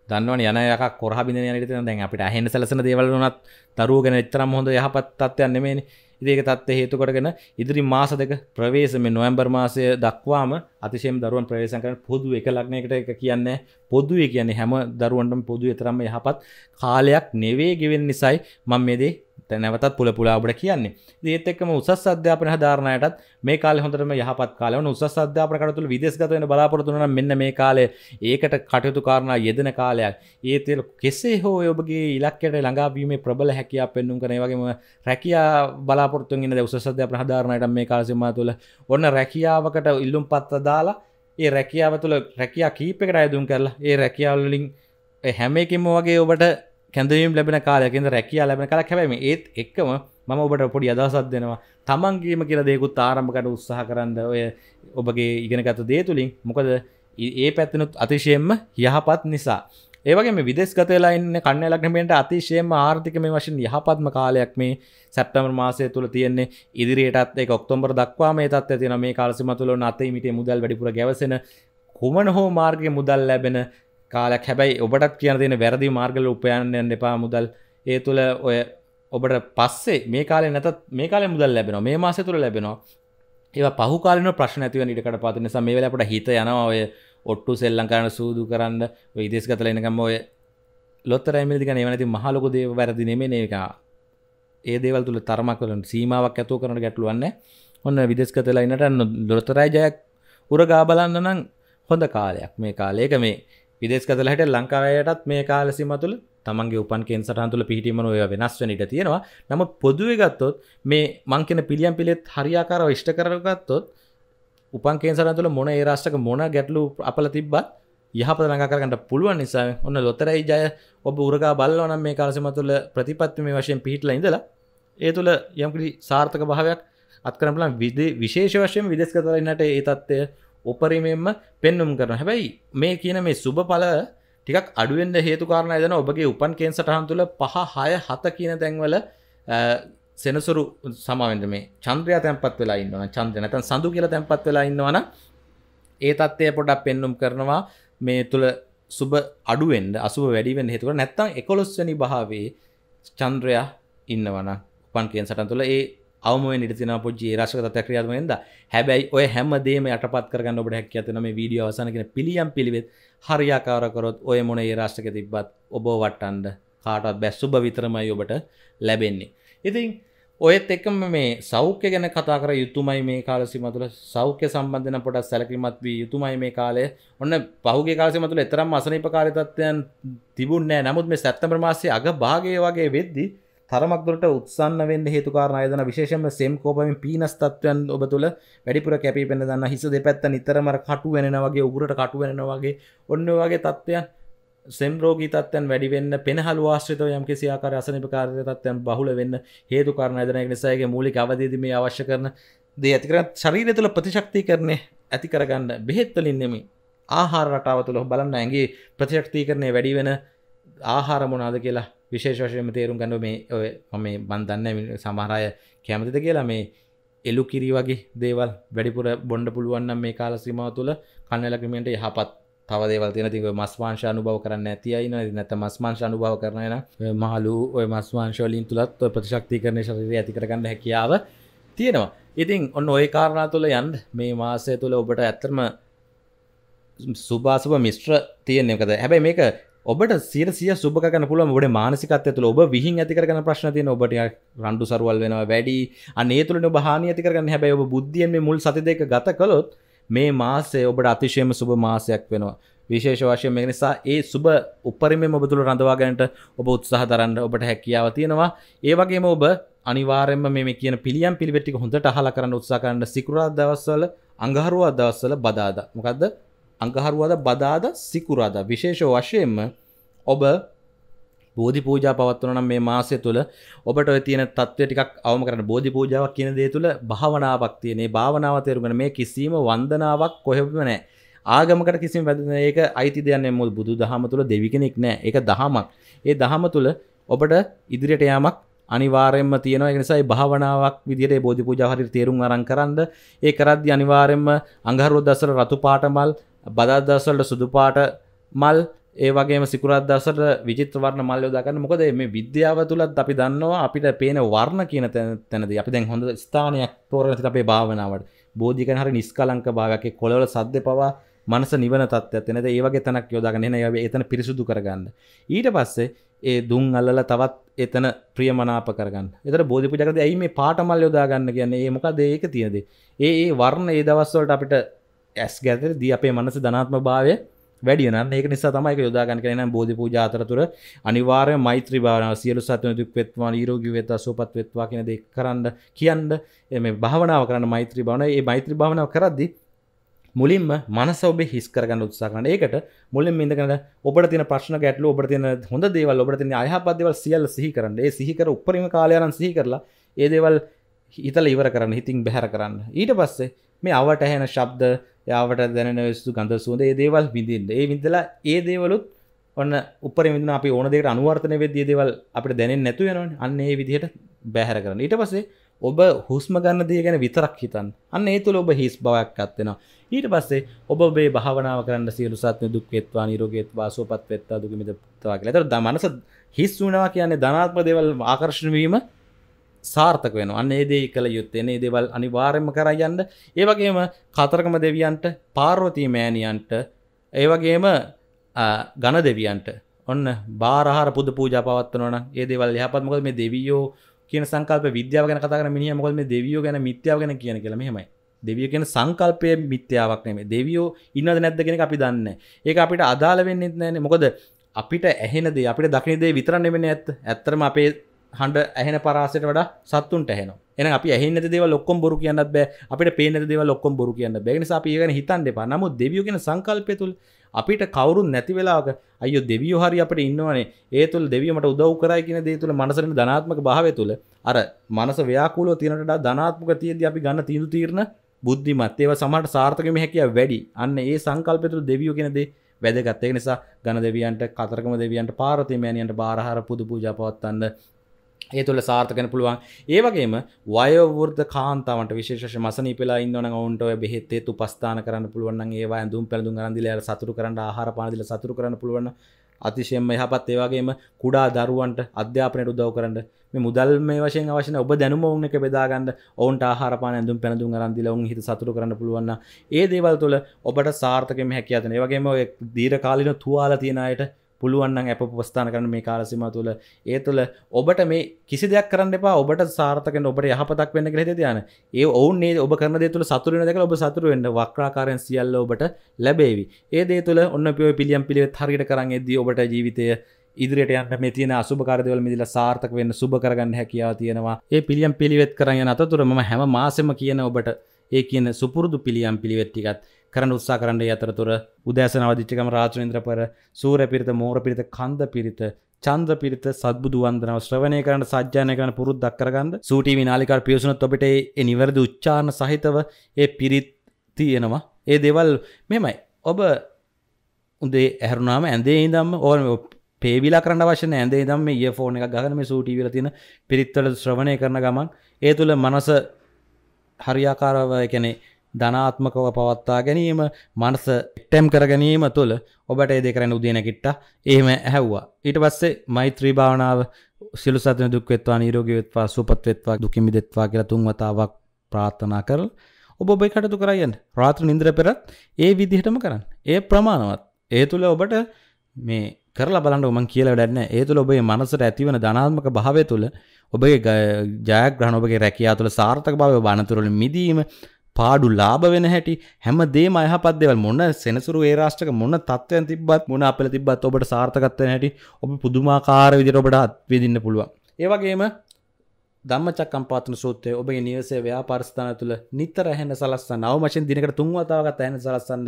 S1: දන්නවන යන යක කොරහ බිඳ යනට දැන් අපිට හෙන සැලසන දේවල් වනත් දරුවගෙන එතරම් හොඳ යහපත් තත්වයන්නෙමේ ඉදේක තත්ව හේතු කොටගෙන ඉදිරි මාස දෙක ප්‍රවේශම නොවම්බර් මාසය දක්වාම අතිශයම දරුවන් ප්‍රවේශන් කරන පොදු එක ලක්නයකට එක කියන්න පොදුවේ කියන්නේ හැම දරුවන්ටම පොදු එතරම්ම යහපත් කාලයක් නෙවේ ගෙවෙන් නිසයි මං මෙදේ නැවතත් පුල පුලා ඔබට කියන්නේ ඒත් එක්කම උසස් අධ්‍යාපන හදාරණයටත් මේ කාලේ හොඳටම යහපත් කාලේ වුණ උසස් අධ්‍යාපන කටයුතු විදේශගත වෙන බලාපොරොත්තු වෙනවා මෙන්න මේ කාලේ ඒකට කටයුතු කාරණා යෙදෙන කාලයක් ඒ තේල කෙසේ හෝ ඔබගේ ඉලක්කයට ළඟා වීමේ ප්‍රබල හැකියාව පෙන්වුම් කරන ඒ වගේම රැකියාව බලාපොරොත්තු වෙන උසස් අධ්‍යාපන හදාරණයට මේ කාල සීමාව තුළ ඔන්න රැකියාවකට ඉල්ලුම්පත් දාලා ඒ රැකියාව තුළ රැකියා කීපයකට අයදුම් කරලා ඒ රැකියාවලින් හැම එකම වගේ ඔබට කැඳවීම් ලැබෙන කාලයකින්ද රැකයා ලැබෙන කලක් හැබැයි ඒත් එක්කම මම ඔබට පොඩි අදහසක් දෙනවා තමන්ගේම කියලා දෙයකුත් ආරම්භකට උත්සාහ කරන්න ඔය ඔබගේ ඉගෙනගත දේ තුලින් මොකද ඒ පැත්තනුත් අතිශයෙන්ම යහපත් නිසා ඒවගේ විදෙස් ගතලායින්න කන්න ලක්නමට අතිශයෙන්ම ආර්ථික මේ වශයෙන් යහපත්ම කාලයක් මේ සැප්ටමර් මාසය තුළ තියන්නේ ඉදිරියටත් එක ඔක්තොම්බර දක්වා මේ තත්ව තින මේ කාලසිමතුල නතේ මිට මුදල් වැඩිපුර ගැවසෙන කුමන හෝ මාර්ගය මුදල් ලැබෙන කාලක් හැබැයි ඔබටත් කියන තියෙන වැරදි මාර්ගල උපයන්න යන්න එපා මුදල් ඒ තුළ ඔය ඔබට පස්සේ මේ කාලේ නැතත් මේ කාලේ මුදල් ලැබෙනවා මේ මාසය තුළ ලැබෙනවා ඒවා පහු කාලන ප්‍රශ්න ඇතිව ඉඩකට පාත නිසා මේ වෙලාවට හිත යනවා ඔය ඔට්ටු සෙල්ලම් කරන්න සූදු කරන්න ඔය ඉදේශගත ලෙනකම් ඔය ලොත්තර ඇමිලි ගැන එවනති මහලොකු දේව වැරදි නෙමෙයි ඒක ඒ දේවල් තුළ තරමක් වලන සීමාවක් ඇතුව කරන ගැටලුවන්නේ ඔන්න විදෙස්ගතලා ඉන්නට දොරතරයි ජයක් උරගා බලන්න නම් හොඳ කාලයක් මේ කාලයක මේ විදේස්ගතලට ලංකාවයටත් මේ කාලසිම තුළ තමන්ගේ උපන් කෙන් සටහන්තුල පිහිටීමන ඔය වෙනස් වනිට තියෙනවා නම පොදුවගත්තොත් මේ මංකෙන පිළියම් පිළෙත් හරියාකාරව ෂ්ට කරගත්තොත් උපන් කෙන් සරතුල මොන ඒරාශ්ටක මොන ගැටලු අපල තිබ්බත් යහපත රඟකරගට පුළුවන් නිසා ඔන්න ලොතරයි ජය ඔබ උරගා බල්ලවනම් මේ කාලසිම තුළ ප්‍රතිපත්ති මේ වශයෙන් පිහිටල ඉඳලා ඒ තුළ යම්කිලි සාර්ථක භාවයක් අත්කරම්ලන් විදේ විශේෂ වශයෙන් විදෙස්කතරන්නට ඒ තත්වය උපරිමෙන්ම පෙන්නුම් කරන හැබැයි මේ කියන මේ සුබ පල ටිකක් අඩුවෙන්ද හේතුකාරණ දන ඔබගේ උපන් කෙන් සටහන් තුළ පහ හය හත කියන තැන්වල සෙනසුරු සමාවෙන්ට මේ චන්ද්‍රයා තැන්පත් වෙලා ඉන්නවා චන්ද්‍ර නැතන් සඳු කියල තැන්පත් වෙලා ඉන්නවන ඒ තත්ත්වය පොඩක් පෙන්නුම් කරනවා මේ තුළ සුබ අඩුවෙන්ට අසුව වැඩිවෙන් හතුව නැත්තං එකොළොස්වනි භාවේ චන්ද්‍රයා ඉන්නවන උපන් කියෙන් සටන් තුළ ඒ අවම නිතින පුජ්ජි රශක තත්ත ක්‍රියාත්මයෙන්ද හැබැයි ඔය හැමදේම යටපත් කරගන්න ඔබට හැක් ඇතන මේ වීඩියෝ අවසනකෙන පිළියම් පිළිවෙත් හරියාකාරකරොත් ඔය මොන ඒ රාශ්ටක තිබ්බත් ඔබ වට්ටන්ඩ කාටත් බැස්සුබ විතරමයි ඔබට ලැබෙන්නේ. ඉතින් ඔයත් එක්කම මේ සෞඛ්‍ය ගැන කතා කර යුතුමයි මේ කාලසිම තුළ සෞඛ්‍ය සම්බන්ධන පොට සැලකිමත් වී යුතුමයි මේ කාලය ඔන්න පහුගේ කාලසිම තුළ එතරම් අසනීප කාරිතත්වයන් තිබුන්නෑ නමුත් මේ සැත්තම්ප්‍රමාසය අග භාගය වගේ වෙද්දිී තරමක්දුරට උත්සන්න වෙන්න හේතුකාරණ යදන විශේෂම සෙම් කෝපමින් පීනස් තත්වයන් ඔබ තුළ වැඩිපුර කැපී පෙන දන්න හිස දෙපැත්ත නිතරමර කටු වෙන වගේ උගුරට කටු වෙන වගේ ඔන්න වගේ තත්ත්වයන් සෙම්රෝගී තත්වයන් වැඩිවෙන්න පෙනහල් වාශ්‍රිත යම් කිසියාකාර අසනිප කාර්ය තත්වයන් බහුල වෙන්න හේතුකාරණ යදනයක් නිසාගේ මූලික අවදීදීම අවශ්‍ය කරන දේ ඇතිකර ශරීරය තුළ ප්‍රතිශක්ති කරන්නේ ඇති කරගන්න බෙහෙත්වලින් නෙමි ආහාර රටාව තුළ බලන්න ඇගේ ප්‍රතිශක්ති කරණය වැඩි වෙන ආහාර මොනාද කියලා විශේෂ වශයම තේරුම් ගන්න මේ ඔය මම බන්දන්න සමහරය කැමතිද කියලා මේ එලු කිරි වගේ දේවල් වැඩිපුර බොන්ඩ පුළුවන්නම් මේ කාල සීමාව තුළ කන්නලකමට යහපත් තව දේවල් තියෙන තික මස්වාංශ අනුභව කරන්න ඇති අයින නැත මස්මාංශ අනුභව කරනයන මහලු ඔය මස්වාංශවලින් තුළත් ප්‍රතිශක්ති කරන ශරීරය ඇති කරගන්න හැකියාව තියෙනවා ඉතින් ඔන්න ඔය කාරණා තුළ යන් මේ මාසය තුළ ඔබට ඇත්තරම සුභාසුභ මිස්ට්‍ර තියෙන එකද හැබැයි මේක ඔබට සිර සිය සුභකන පුල ොඩ මානසිකත් තුළ ඔබ විහි ඇතිකරන ප්‍රශ්නති ඔබට රන්ඩු සරුවල් වෙනවා වැඩි අනේ තුළන භාන ඇතිකරන්න හැබැයි ඔබ බුද්ධියෙන් මුල් සති දෙක ගත කළොත් මේ මාසේ ඔබට අතිශයම සුභ මාසයක් වෙනවා විශේෂ වශයෙන් මේ නිසා ඒ සුබ උපරිමෙන් ඔබ තුළ රඳවා ගැනට ඔබ උත්සාහ දරන්න ඔබට හැකියාව තියෙනවා ඒ වගේම ඔබ අනිවාර්යෙන්ම මේ කියන පිළියම් පිළිවෙත් ටික හොඳට අහලා කරන්න උත්සාහ කරන සිකුරාදා දවස්වල අඟහරුවා දවස්වල බදාදා මොකද්ද අඟහරුවද බදාද සිකුරාද විශේෂ වශයෙන්ම ඔබ බෝධි පූජා පවත්වන නම් මේ මාසය තුළ ඔබට ඔය තියෙන தත්ත්වය ටිකක් අවම කරන්න බෝධි පූජාවක් කියන දේ තුළ භාවනාවක් තියෙන. මේ භාවනාව තේරුම් මේ කිසිම වන්දනාවක් කොහෙම නැහැ. ආගමකට කිසිම වැදෙන ඒක අයිති දෙයක් නෙමෙයි. මොකද බුදුදහම තුළ දෙවි කෙනෙක් නැහැ. ඒක දහමක්. ඒ දහම තුළ ඔබට ඉදිරියට යාමක් අනිවාරයෙන්ම තියෙනවා ඒ නිසා මේ භාවනාවක් විදිහට මේ බෝධි පූජාව හරියට තේරුම් අරන් කරන්ද ඒ කරද්දී අනිවාරයෙන්ම අඟහරුව දසර රතු පාටමල් බදදසල්ට සුදුපාට මල් ඒවගේ සිකරදසට විචිත්‍රවරණ මල්ලෝ දකන්න මොකද මේ විද්‍යාව තුළත් අපි දන්නවා අපිට පේන වර්ණ කියන තැනද අපි දැන් හොඳ ස්ථානයක් තෝරනති අපේ භාවනාවට බෝධිකන හරි නිස්කලංක භාවගේ කොළවල සද්‍ය පවා මනස නිවන තත්ත්වයක් නද ඒවගේ තැනක් යෝදාගන්න ය එතන පිරිසුදු කරගන්න ඊට පස්සේ ඒ දුන් අල්ල තවත් එතන ප්‍රියමනාප කරගන්න එතර බෝධි පුජකද ඇයි මේ පාටමල් යොදාගන්න කියන්නේ ඒ මොකද ඒක තියද ඒ වර්ණ ඒ දවස්වලට අපිට ඇස් ගැතර දී අපේ මනස ධනාත්ම භාවය වැඩියන ඒක නිසා තමයික යොදාගන්න කරන බෝධි පූජාතරතුර අනිවාර්ය මෛත්‍රී භාවනාව සියලු සතුන දුක් වෙත්වා නිරෝගී වෙත්වා සුවපත් වෙත්වා කියන දේ කරන්න කියන්න මේ භාවනාව කරන්න මෛත්‍රී භාවනාව ඒ මෛත්‍රී භාවනාව කරද්දී මුලින්ම මනස ඔබේ හිස් කරගන්න උත්සා කරන ඒකට මුලින්ම ඉඳගෙන ඔබට තියෙන ප්‍රශ්න ගැටලු ඔබට තියෙන හොඳ දේවල් ඔබට තියෙන අයහපත් දේවල් සියල්ල සිහි කරන්න. ඒ සිහි කර උපරිම කාලය අරන් සිහි කරලා ඒ දේවල් හිතලා ඉවර කරන්න, හිතින් බැහැර කරන්න. ඊට පස්සේ මේ අවට ඇහෙන ශබ්ද යාවට දැන වෙස්තු ගඳ සුවද ඒ දේවල් විඳින්ට ඒ විඳලා ඒ දේවලුත් ඔන්න උපර විඳ අපි ඕන දෙකට අනුවර්තනය වෙද දේවල් අපට දැනෙන් නැතු වෙන අන්න ඒ විදිහට බැහැර කරන ඊට පසේ ඔබ හුස්ම ගන්න දේ ගැන විතරක් හිතන් අන්න ඒ තුළ ඔබ හිස් බවක් අත්වෙනවා ඊට පස්සේ ඔබ බේ භාවනාව කරන්න සියලු සත්ම දුක්වෙත්වා නිරෝගෙත් වාසුවපත් වෙත්තා දුකමිතවා කියලා තර දමනස හිස් වුණවා කියන්නේ ධනාත්ම දෙවල් ආකර්ශණවීම සාර්ථක වෙන අන්න ඒදේ කළ යුත්තේ ඒ දෙවල් අනිවාර්යම කරයන්න ඒවගේම කතරකම දෙවියන්ට පාර්වතී මෑණියන්ට ඒවගේම ගණ දෙවියන්ට ඔන්න බාරහර පුද පූජ පවත්වන ඒ දෙවල් යහපත්මකද මේ දෙවියෝ කියන සංකල්ප විද්‍යාව ගැන කතාර මිනිිය මොකද මේ දෙවියෝ ගැන මිත්‍යාව ගැන කියන කළ මෙහෙමයි දෙවිය කියෙන සංකල්පය මිත්‍යාවක් නෙමේ දෙවියෝ ඉන්නද නැද්ද කෙනෙ අපි දන්න ඒක අපිට අදාළ වෙන්නෙත් නෑන මොකද අපිට ඇහෙනද අපිට දකිනදේ විතරන්න වෙන ඇත් ඇත්තරම අපේ හඩ ඇහෙන පරාසට වඩ සත්තුන්ට ඇහෙන එන අප ඇහින දෙව ලොක්කොම් බොරු කියන්නත් බෑ අපට පේන දෙව ලොක්කොම් බොරු කියන්න බැගෙන අපියගෙන හිතන් දෙපා නමු දෙවියගෙන සංකල්පයතුල් අපිට කවරුන් නැති වෙලාක අයෝ දෙවියෝ හරි අපට ඉන්නවනේ ඒ තුළ දෙවියමට උදව් කරයි කියන දේ තුළ මනසරන ධනාත්මක භාව තුළ අර මනස ව්‍යාකූලෝ තිනට ධනාත්මක තියද අපි ගන්න තිීරු තීරණ බුද්ධිමත් ඒව සමට සාර්ථකම හැකිය වැඩි අන්න ඒ සංකල්පතුළ දෙවියෝ කියෙනදේ වැදගත්තේ නිසා ගණ දෙවියන්ට කතරකම දෙවියන්ට පාරතිමෑණියන්ට බාරහර පුදු පූජ පවත්වන්න ඒ තුළ සාර්ථකන පුළුවන් ඒවගේම වයවෘද කාන්තාවට විශේෂ මසන පලා ඉන්නන ඔවන්ට බෙත්තේ උපස්ථාන කරන්න පුළුවන් ඒවා ඇඳුම් පැළඳු කරන්දිලයට සතුරු කරන්න ආහාර පාදිල සතුරු කරන්න පුළුවන් අතිශයෙන්ම යහපත් ඒවාගේම කුඩා දරුවන්ට අධ්‍යාපනයට උදව් කරන්න මේ මුදල් මේ වශයෙන් අවශ්‍යන ඔබ දැනුම ඔවුන් එක බෙදාගන්න ඔවන්ට ආහාරපාන ඇඳුම් පැළඳුම් අරන් දීලා ඔවුන් හිත සතුටු කරන්න පුළුවන් ඒ දේවල් තුළ ඔබට සාර්ථකම හැකියාව තියෙනවා ඒ වගේම ඔය දීර්ඝ කාලින තුවාල තියෙන අයට පුළුවන්න්න අප පස්ථාන කරන මේ කාලසිම තුළ ඒ තුළ ඔබට මේ කිසි දෙයක් කරන්න එපා ඔබට සාර්ථකෙන් ඔබට යහපතක් වෙන්න ගෙ දයන ඒ ඔවුන්නේ ඔබ කරන තුළ සතුරන දෙක ඔබ සතුර වන්න වක්්‍රාකාරයෙන් සියල්ල ඔබට ලැබේවි ඒ දේ තුළ ඔන්න පිය පිළියම් පිළිවෙත් හරිට කරන්නේදී ඔබට ජීවිතය ඉදිරියට යන්න මේ තියෙන අසුභකාරදවල මිදිල සාර්ථක වෙන්න සුබ කරගන්න හැකියාව තියෙනවා ඒ පිළියම් පිළිවෙත් කරන්න අතතුරම හැම මාසම කියන ඔබට ඒ කියන සුපුරුදු පිළියම් පිළිවෙත්තිකත් කරන්න උත්සා කරන්නේ අතරතුර උදෑසන අවදිච්චකම රාජුනින්ද්‍ර පෙර සූර පිරිත මෝර පිරිත කන්ද පිරිත චන්ද්‍ර පිරිත සද්බුදු වන්දනාව ශ්‍රවණය කරන්න සජ්ජානය කරන පුරුද්දක් කරගන්න සූටීවි නාලිකාර පියසුනත් ඔබට ඒ නිවැරදි උච්චාරණ සහිතව ඒ පිරිත් තියෙනවා ඒ දෙවල් මෙමයි ඔබ උදේ ඇහරුණාම ඇඳේ ඉදම් ඕල් පේවිලා කරන්න වශන ඇදේ දම් ඒ ෆෝන එක ගහනම සූටීවිල තින පිරිත්වල ශ්‍රවණය කරන ගමන් ඒ තුළ මනස හරියාකාරව කැනේ ධනාත්මකව පවත්තා ගැනීම මනස එක්ටැම් කර ගැනීම තුළ ඔබට ඒ දෙකරන උදනකිට්ට එහෙම ඇහැව්වා. ඊට පස්සේ මෛත්‍රී භාවනාව සිලු සතන දුක්වෙත්වා නීරෝගවෙත්වා සුපත්වෙත්වා දුකිමිදෙත්වා කියලා තුන්වතාවක් ප්‍රාර්ථනා කරල් ඔබ ඔබයි කටතු කරයන් රාත්‍ර නින්ද්‍ර පෙරත් ඒ විදිහටම කරන්න. ඒ ප්‍රමාණවත්. ඒ තුළ ඔබට මේ කරලා බලන්න උමන් කියලා වැඩන්න ඒ තුළ ඔබේ මනසට ඇතිවන ධනාත්මක භාවය තුළ ඔබේ ජයග්‍රහණ ඔබගේ රැකියා තුළ සාර්ථක භාවය බණතුරල මිදීම පාඩු ලාභ වෙන හැටි හැම දේ මයහපත්දවල් මොන්න සෙනසුරු ඒ රාෂ්ටක මොන්න තත්වයන් තිබත් මොන අපල තිබත් ඔබට සාර්ථකත්වය හැටි ඔබ පුදුමාකාර විදිර ඔබට අත්විදින්න පුළුවන්. ඒවගේම දම්මචක්කම් පාතන සූත්‍රය ඔබගේ නිවසේ ව්‍යාපාරස්ථාන තුළ නිතර ඇහෙන සලස්ස නව මශෙන් දිනකට තුන්වතාවගත් ඇන සලස්සන්ද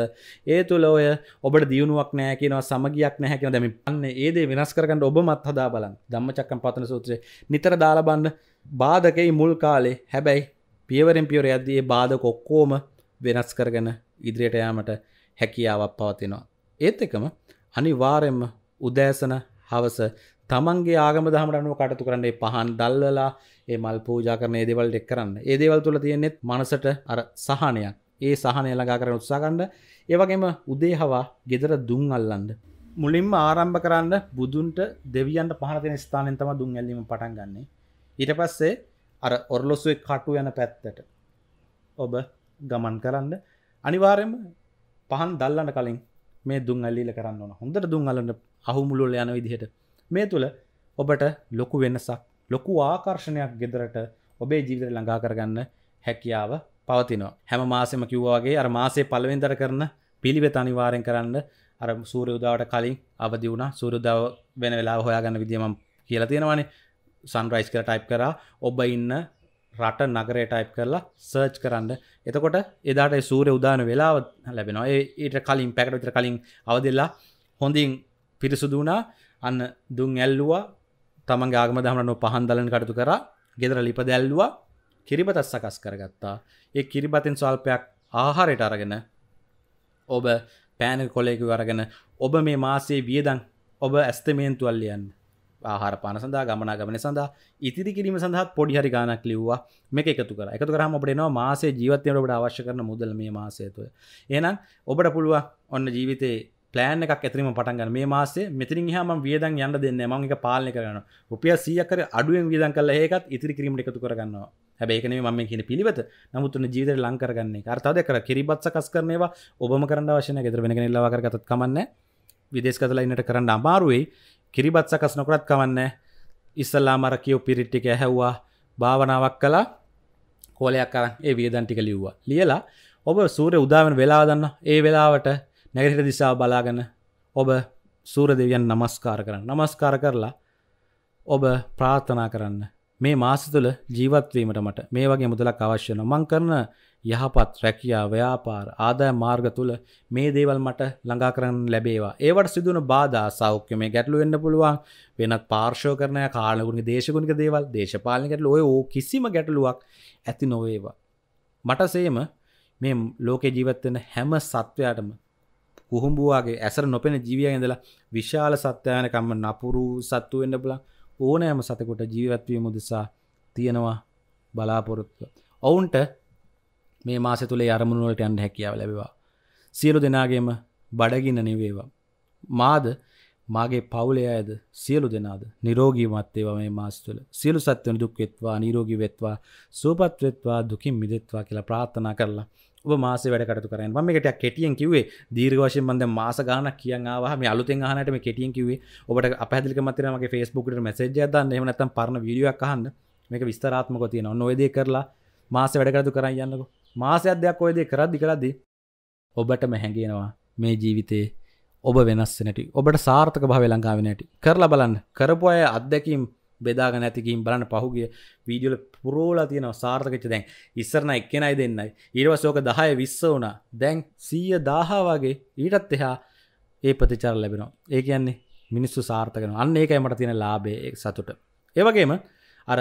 S1: ඒ තුළ ඔය ඔබට දියුණුවක් නෑකනවා සමගයක් නැහැකන දැම පන්න ඒදේ වෙනස් කරකට ඔබ මත් හදා බලන් දම්මචක්කම් පාතන සූත්‍රය නිතර දාලබන්න බාධකයි මුල් කාලේ හැබැයි පියවරෙන් පියවර යද්දී ඒ බාධක ඔක්කොම වෙනස් කරගෙන ඉදිරියට යාමට හැකියාවක් පවතිනවා. ඒත් එකම අනිවාර්යෙන්ම උදෑසන හවස තමන්ගේ ආගම දහමට අනුව කටයුතු කරන්න ඒ පහන් දැල්වලා ඒ මල් පූජා කරන ඒ දේවල් ටික කරන්න. ඒ දේවල් තුල තියෙන්නේත් මනසට අර සහනයක්. ඒ සහනය ළඟා කරන්න උත්සාහ ගන්න. ඒ වගේම උදේ හවා gedara දුම් අල්ලන්න. මුලින්ම ආරම්භ කරන්න බුදුන්ට දෙවියන්ට පහන දෙන ස්ථානෙන් තමයි දුම් ඇල්ලීම පටන් ගන්නෙ. ඊට පස්සේ අර ඔරලොස්සුවේ කටු යන පැත්තට ඔබ ගමන් කරන්න අනිවාරයම පහන් දල්ලන්න කලින් මේ දුන් අල්ලිල කරන්න ඕන හොඳට දුන් අලන්න අහුමුළුල යන විදිහට මේ තුළ ඔබට ලොකු වෙනසක් ලොකු ආකර්ෂණයක් ගෙදරට ඔබේ ජීවිත ළඟා කරගන්න හැකියාව පවතිනවා හැම මාසෙම කිව්වාගේ අර මාසේ පලවෙන්දර කරන පිළිවෙත අනිවාරයෙන් කරන්න අර සූරයුදාවට කලින් අවදි වුණ සූරුදාව වෙන වෙලා හොයාගන්න විදිම කියලා තියෙනවානේ සන්රයිස් කර ටයිප් කරා ඔබ ඉන්න රට නගරය ටයිප් කරලා සර්ච් කරන්න එතකොට එදාට සූරය උදාන වෙලාව ලැබෙනවා ඒට කලින් පැකටවිතර කලින් අවදෙල්ලා හොඳින් පිරිසුදුනා අන්න දුන් ඇල්ලුවා තමන් ගාගම දමනො පහන්දලන කටතු කර ගෙදර ලිප දැල්ලවා කිරිබතත් සකස් කරගත්තා ඒ කිරිබතින් ස්වල්පයක් ආහාරයට අරගෙන ඔබ පෑන කොලෙකු අරගෙන ඔබ මේ මාසේ වියදන් ඔබ ඇස්තමේන්තුවල්ලියන්න ආහාර පාන සඳහා ගමනා ගමන සඳහා ඉතිරි කිරීම සඳහත් පොඩි හරි ගානක් ලිව්වා මේක එකතු කර එකතු කරහම ඔබට එනවා මාසේ ජීවිතයට ඔබට අවශ්‍ය කරන මුදල් මේ මාසය තුළ එහෙනම් ඔබට පුළුවන් ඔන්න ජීවිතේ ප්ලෑන් එකක් ඇතරීම පටන්ගන්න මේ මාසේ මෙතිරින් හම වියදන් යන්න දෙන්න ම එක පාලන කරන රුපිය සියකර අඩුවෙන් වියදන් කල ඒකත් ඉතිරි කිරීමට එකතු කරගන්න හැබැයිකන මම කියන පිළිවත නමුත්තුන ජීවිත ලංකරගන්නේ අර්තාද කර කිරිබත් සකස් කරනවා ඔබම කරන්න වශන ගෙතර වෙන ලවාකරගතත් කමන්න විදේශ කතලයින්නට කරන්න අමාරුවේ කිරිබත් සකස් නොකරත් කවන්න ඉස්සල්ලා මර කියෝ පිරිට්ටික ඇහැව්වා භාවනාවක් කලා කෝලයක් කරන් ඒ වියදන්ටික ලිව්වා ලියලා ඔබ සූරය උදාවෙන් වෙලාදන්න ඒ වෙලාවට නැගරිට දිසා බලාගන්න ඔබ සූර දෙවියන් නමස්කාර කරන්න නමස්කාර කරලා ඔබ ප්‍රාර්ථනා කරන්න මේ මාස තුළ ජීවත්වීමට මට මේ වගේ මුදලක් අවශ්‍යන මං කරන යහපත් රැකියා ව්‍යාපාර ආදාය මාර්ග තුළ මේ දේවල් මට ළඟා කරන්න ලැබේවා. ඒවට සිදුවන බාධා සෞඛ්‍ය මේ ගැටලු වෙන්න පුළුවන්. වෙනත් පාර්ශ්ව කරන කාලගුණික දේශගුණික දේවල් දේශපාලන ගැටලු ඔය ඕ කිසිම ගැටලුවක් ඇති නොවේවා. මට සේම මේ ලෝකේ ජීවත් වෙන හැම සත්වයාටම කුහුඹුවාගේ ඇසර නොපෙන ජීවියන් ඉඳලා විශාල සත්වයානකම්ම නපුරු සත්තු වෙන්න පුළුවන්. ඕනෑම සතෙකුට ජීවත්වීම උදෙසා තියෙනවා බලාපොරොත්තුව. ඔවුන්ට මේ මාස තුළේ අරමුණුවලට යන්න හැකියාව ලැබවා. සියලු දෙනාගේම බඩගින්න නිවේවා. මාද මාගේ පවුලේ අයද සියලු දෙනාද නිරෝගීමත් ඒවා මේ මාස තුළ සියලු සත්වන දුක් වෙත්වා නිරෝගී වෙත්වා සුවපත් වෙත්වා දුකින් මිදෙත්වා කියලා ප්‍රාර්ථනා කරලා ඔබ මාස වැඩ කටතු කරන්න මම එකට කෙටියෙන් කිවේ දීර්ග වශයෙන් මන්ද මාස ගාන කියන් ආවාම අලුතෙන් ආනට මේ කෙටියෙන් කිවේ ඔබට අපහදිලි මතරමගේ ෆේස්බුකට මැසේජ දන්න එහම නැතම් පරණ වීඩියක් අහන්න මේක විස්තරාත්මක තියෙනවා නොවේදේ කරලා මාස වැඩ කරතු කරන්න යන්නකෝ මාසයක් දෙයක් ඔයදේ කරද්දි කරද්දි ඔබටම හැඟෙනවා මේ ජීවිතේ ඔබ වෙනස් නැටි ඔබට සාර්ථක භාවය ලංකාවේ නැටි කරලා බලන්න කරපු අය අත්දැකීම් බෙදාගෙන නැතිකින් බලන්න පහුගිය වීඩියෝල පුරෝලා තියෙනවා සාර්ථකච්ච දැන් ඉස්සරන එක්කෙනයි දෙන්නයි ඊටවසෝක දහය විස්ස වුණා දැන් සීය දාහා වගේ ඊටත් එහා ඒ ප්‍රතිචාර ලැබෙනවා ඒ කියන්නේ මිනිස්සු සාර්ථකන අන්න ඒකයි මට තියෙන ලාබේ සතුට ඒවගේම අර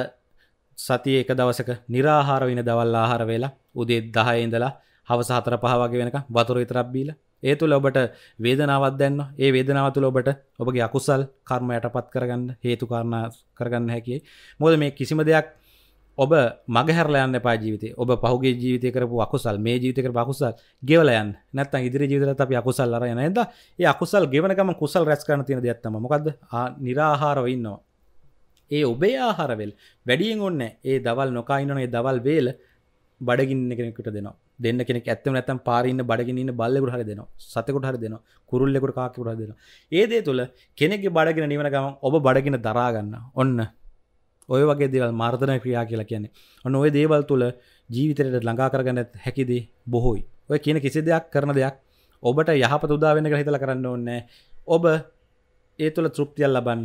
S1: සතිය එක දවසක නිරාහාර වෙන දවල් ආහාර වෙලා උදේ දහය ඉඳලා හවස හතර පහ වගේ වෙනක වතුර විතරක් බීලා ඒ තුළ ඔබට වේදනාවත් දැන්න ඒ වේදනාව තුළ ඔබට ඔබගේ අකුසල් කර්ම යටපත් කරගන්න හේතු කාරණා කරගන්න හැකි මොද මේ කිසිම දෙයක් ඔබ මගහැරලයන්න පාජීවිතය ඔබ පහුගේ ජීවිතය කරපු අකුසල් මේ ජීවිතකර පකුසල් ගෙවලයන් නැත්තන් ඉදිරි ජීවිතර අප අකුසල් අරයන ඇද ඒ අකුසල් ගෙවනකම කුසල් රැස් කරන තින දෙත්තම මොකද නිරාහාරව ඉන්නවා ඒ ඔබේ ආහාරවෙල් වැඩියෙන් ඔන්න ඒ දවල් නොකායිනන ඒ දවල් වේල බඩගින්න කෙනෙකුට දෙන දෙන්න කෙනෙක් ඇත්තම නැතම් පාරින්න බඩගින්න බල්ලෙකුට හරි දෙනවා සතකුට හරි දෙනවා කුරුල්ලෙකුට කාකිකුට දෙන ඒ දේ තුළ කෙනෙක් බඩගෙන නිවන ගම ඔබ බඩගෙන දරාගන්න ඔන්න ඔය වගේ දේවල් මාර්ධන ක්‍රියා කියලා කියන්නේ ඔන්න ඔය දේවල් තුළ ජීවිතයට ළඟා කරගන්න හැකිදී බොහෝයි ඔය කියන කිසි දෙයක් කරන දෙයක් ඔබට යහපත උදාවෙන්න හිතල කරන්න ඕන්නෑ ඔබ ඒ තුළ තෘප්තියල් ලබන්න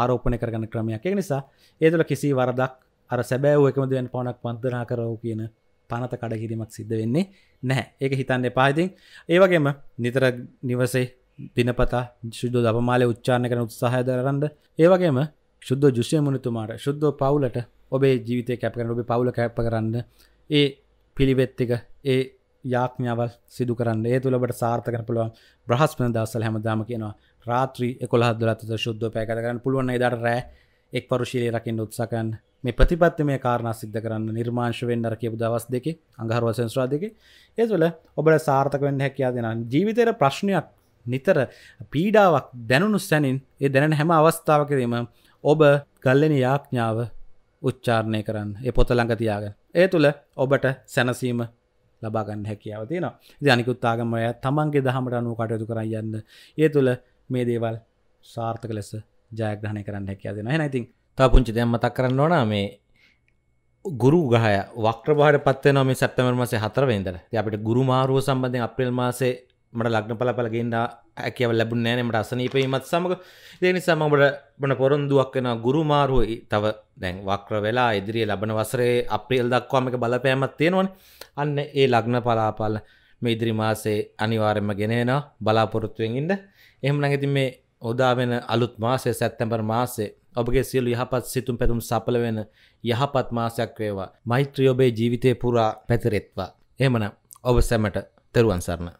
S1: ආරෝපනය කරගන්න ක්‍රමයක් එක නිසා ඒතුළ කිසි වරදක් අර සැබෑව එකමදෙන් පවනක් පන්දනා කරව කියන පනත කඩකිරීමක් සිද්ධ වෙන්නේ නැහැ ඒක හිතන්න එපාතින් ඒවගේම නිතර නිවසේ දිනපතා ශුද්ධ දපමාලය උච්චාණ කරන උත්සාහය දරන්ද ඒවගේම ශුද්ධ ජුෂය මුණතුමාට ශුද්ධ පවුලට ඔබේ ජීවිතය කැප කරන ඔබේ පවුල කැප්ප කරන්න ඒ පිළිවෙත්තික ඒ යාඥාවල් සිදු කරන්න ඒ තුළබට සාර්ථකන පුළුවන් බ්‍රහස්පන දස්සල් හැමදාම කියනවා රාත්‍රී එකොළහදලත ශුද්ධ පෑකත කරන්න පුළුවන් ඉදර රෑ එක් පරුශීලය රකින්න උත්සකන් මේ ප්‍රතිපත්ති මේ කාරණ සිද්ධ කරන්න නිර්මාංශ වෙන්ඩර කියපු දවස් දෙක අඟහරුව සංස්්‍රා දෙක ඒ තුළ ඔබට සාර්ථකවෙන්න හැකයා දෙෙන ජීවිතයට ප්‍රශ්නයක් නිතර පීඩාවක් දැනුණු සැනින් ඒ දැන හැම අවස්ථාවකරීම ඔබ ගල්ලෙන යාඥාව උච්චාරණය කරන්න ඒ පොත ළඟතියාග ඒ තුළ ඔබට සැනසීම ලබාගන්න හැකියාව තියෙනවා ජනිකුත්තාගමය තමන්ගේ දහමට අනුව කටයුතු කර යන්න ඒ තුළ මේ දේවල් සාර්ථක ලෙස ජයග්‍රහණය කරන්න හැකියා දෙෙන හැනයිතින් තා පුංචි දෙයක් මතක් කරන්න ඕන මේ ගුරු ගහය වක්්‍රභාට පත්වනම සැප්තමර් මසේ හතරවෙන්දර අපට ගුරු මාරුව සම්බන්ධය අප්‍රේල් මාසේ මට ලක්න පලපලගේන්න ඇකව ලැබුණ නෑනීමට අසනීපීමත් සමඟ දෙනි සමඟට බන පොරොන්දුවක් වෙන ගුරුමාරුව තව දැන් වක්‍ර වෙලා ඉදිරිිය ලබන වසරේ අප්‍රියල් දක්වාම එක බලපෑමත් තියෙනවන අන්න ඒ ලග්න පලාපල් මේ ඉදිරි මාසේ අනිවාරෙන්ම ගෙනෙන බලාපොරොත්තුවෙන්ඉන්න එහම නැගති මේ ඔදාවෙන අලුත් මාසය සැත්තැම්බර් මාසේ ඔබගේ සියලු යහපත් සිතුම් පැතුම් සපල වෙන යහපත් මාසයක් වේවා මෛත්‍රියඔබේ ජීවිතය පුරා පැතිරෙත්වා එමන ඔබ සැමට තෙරුවන්සරණ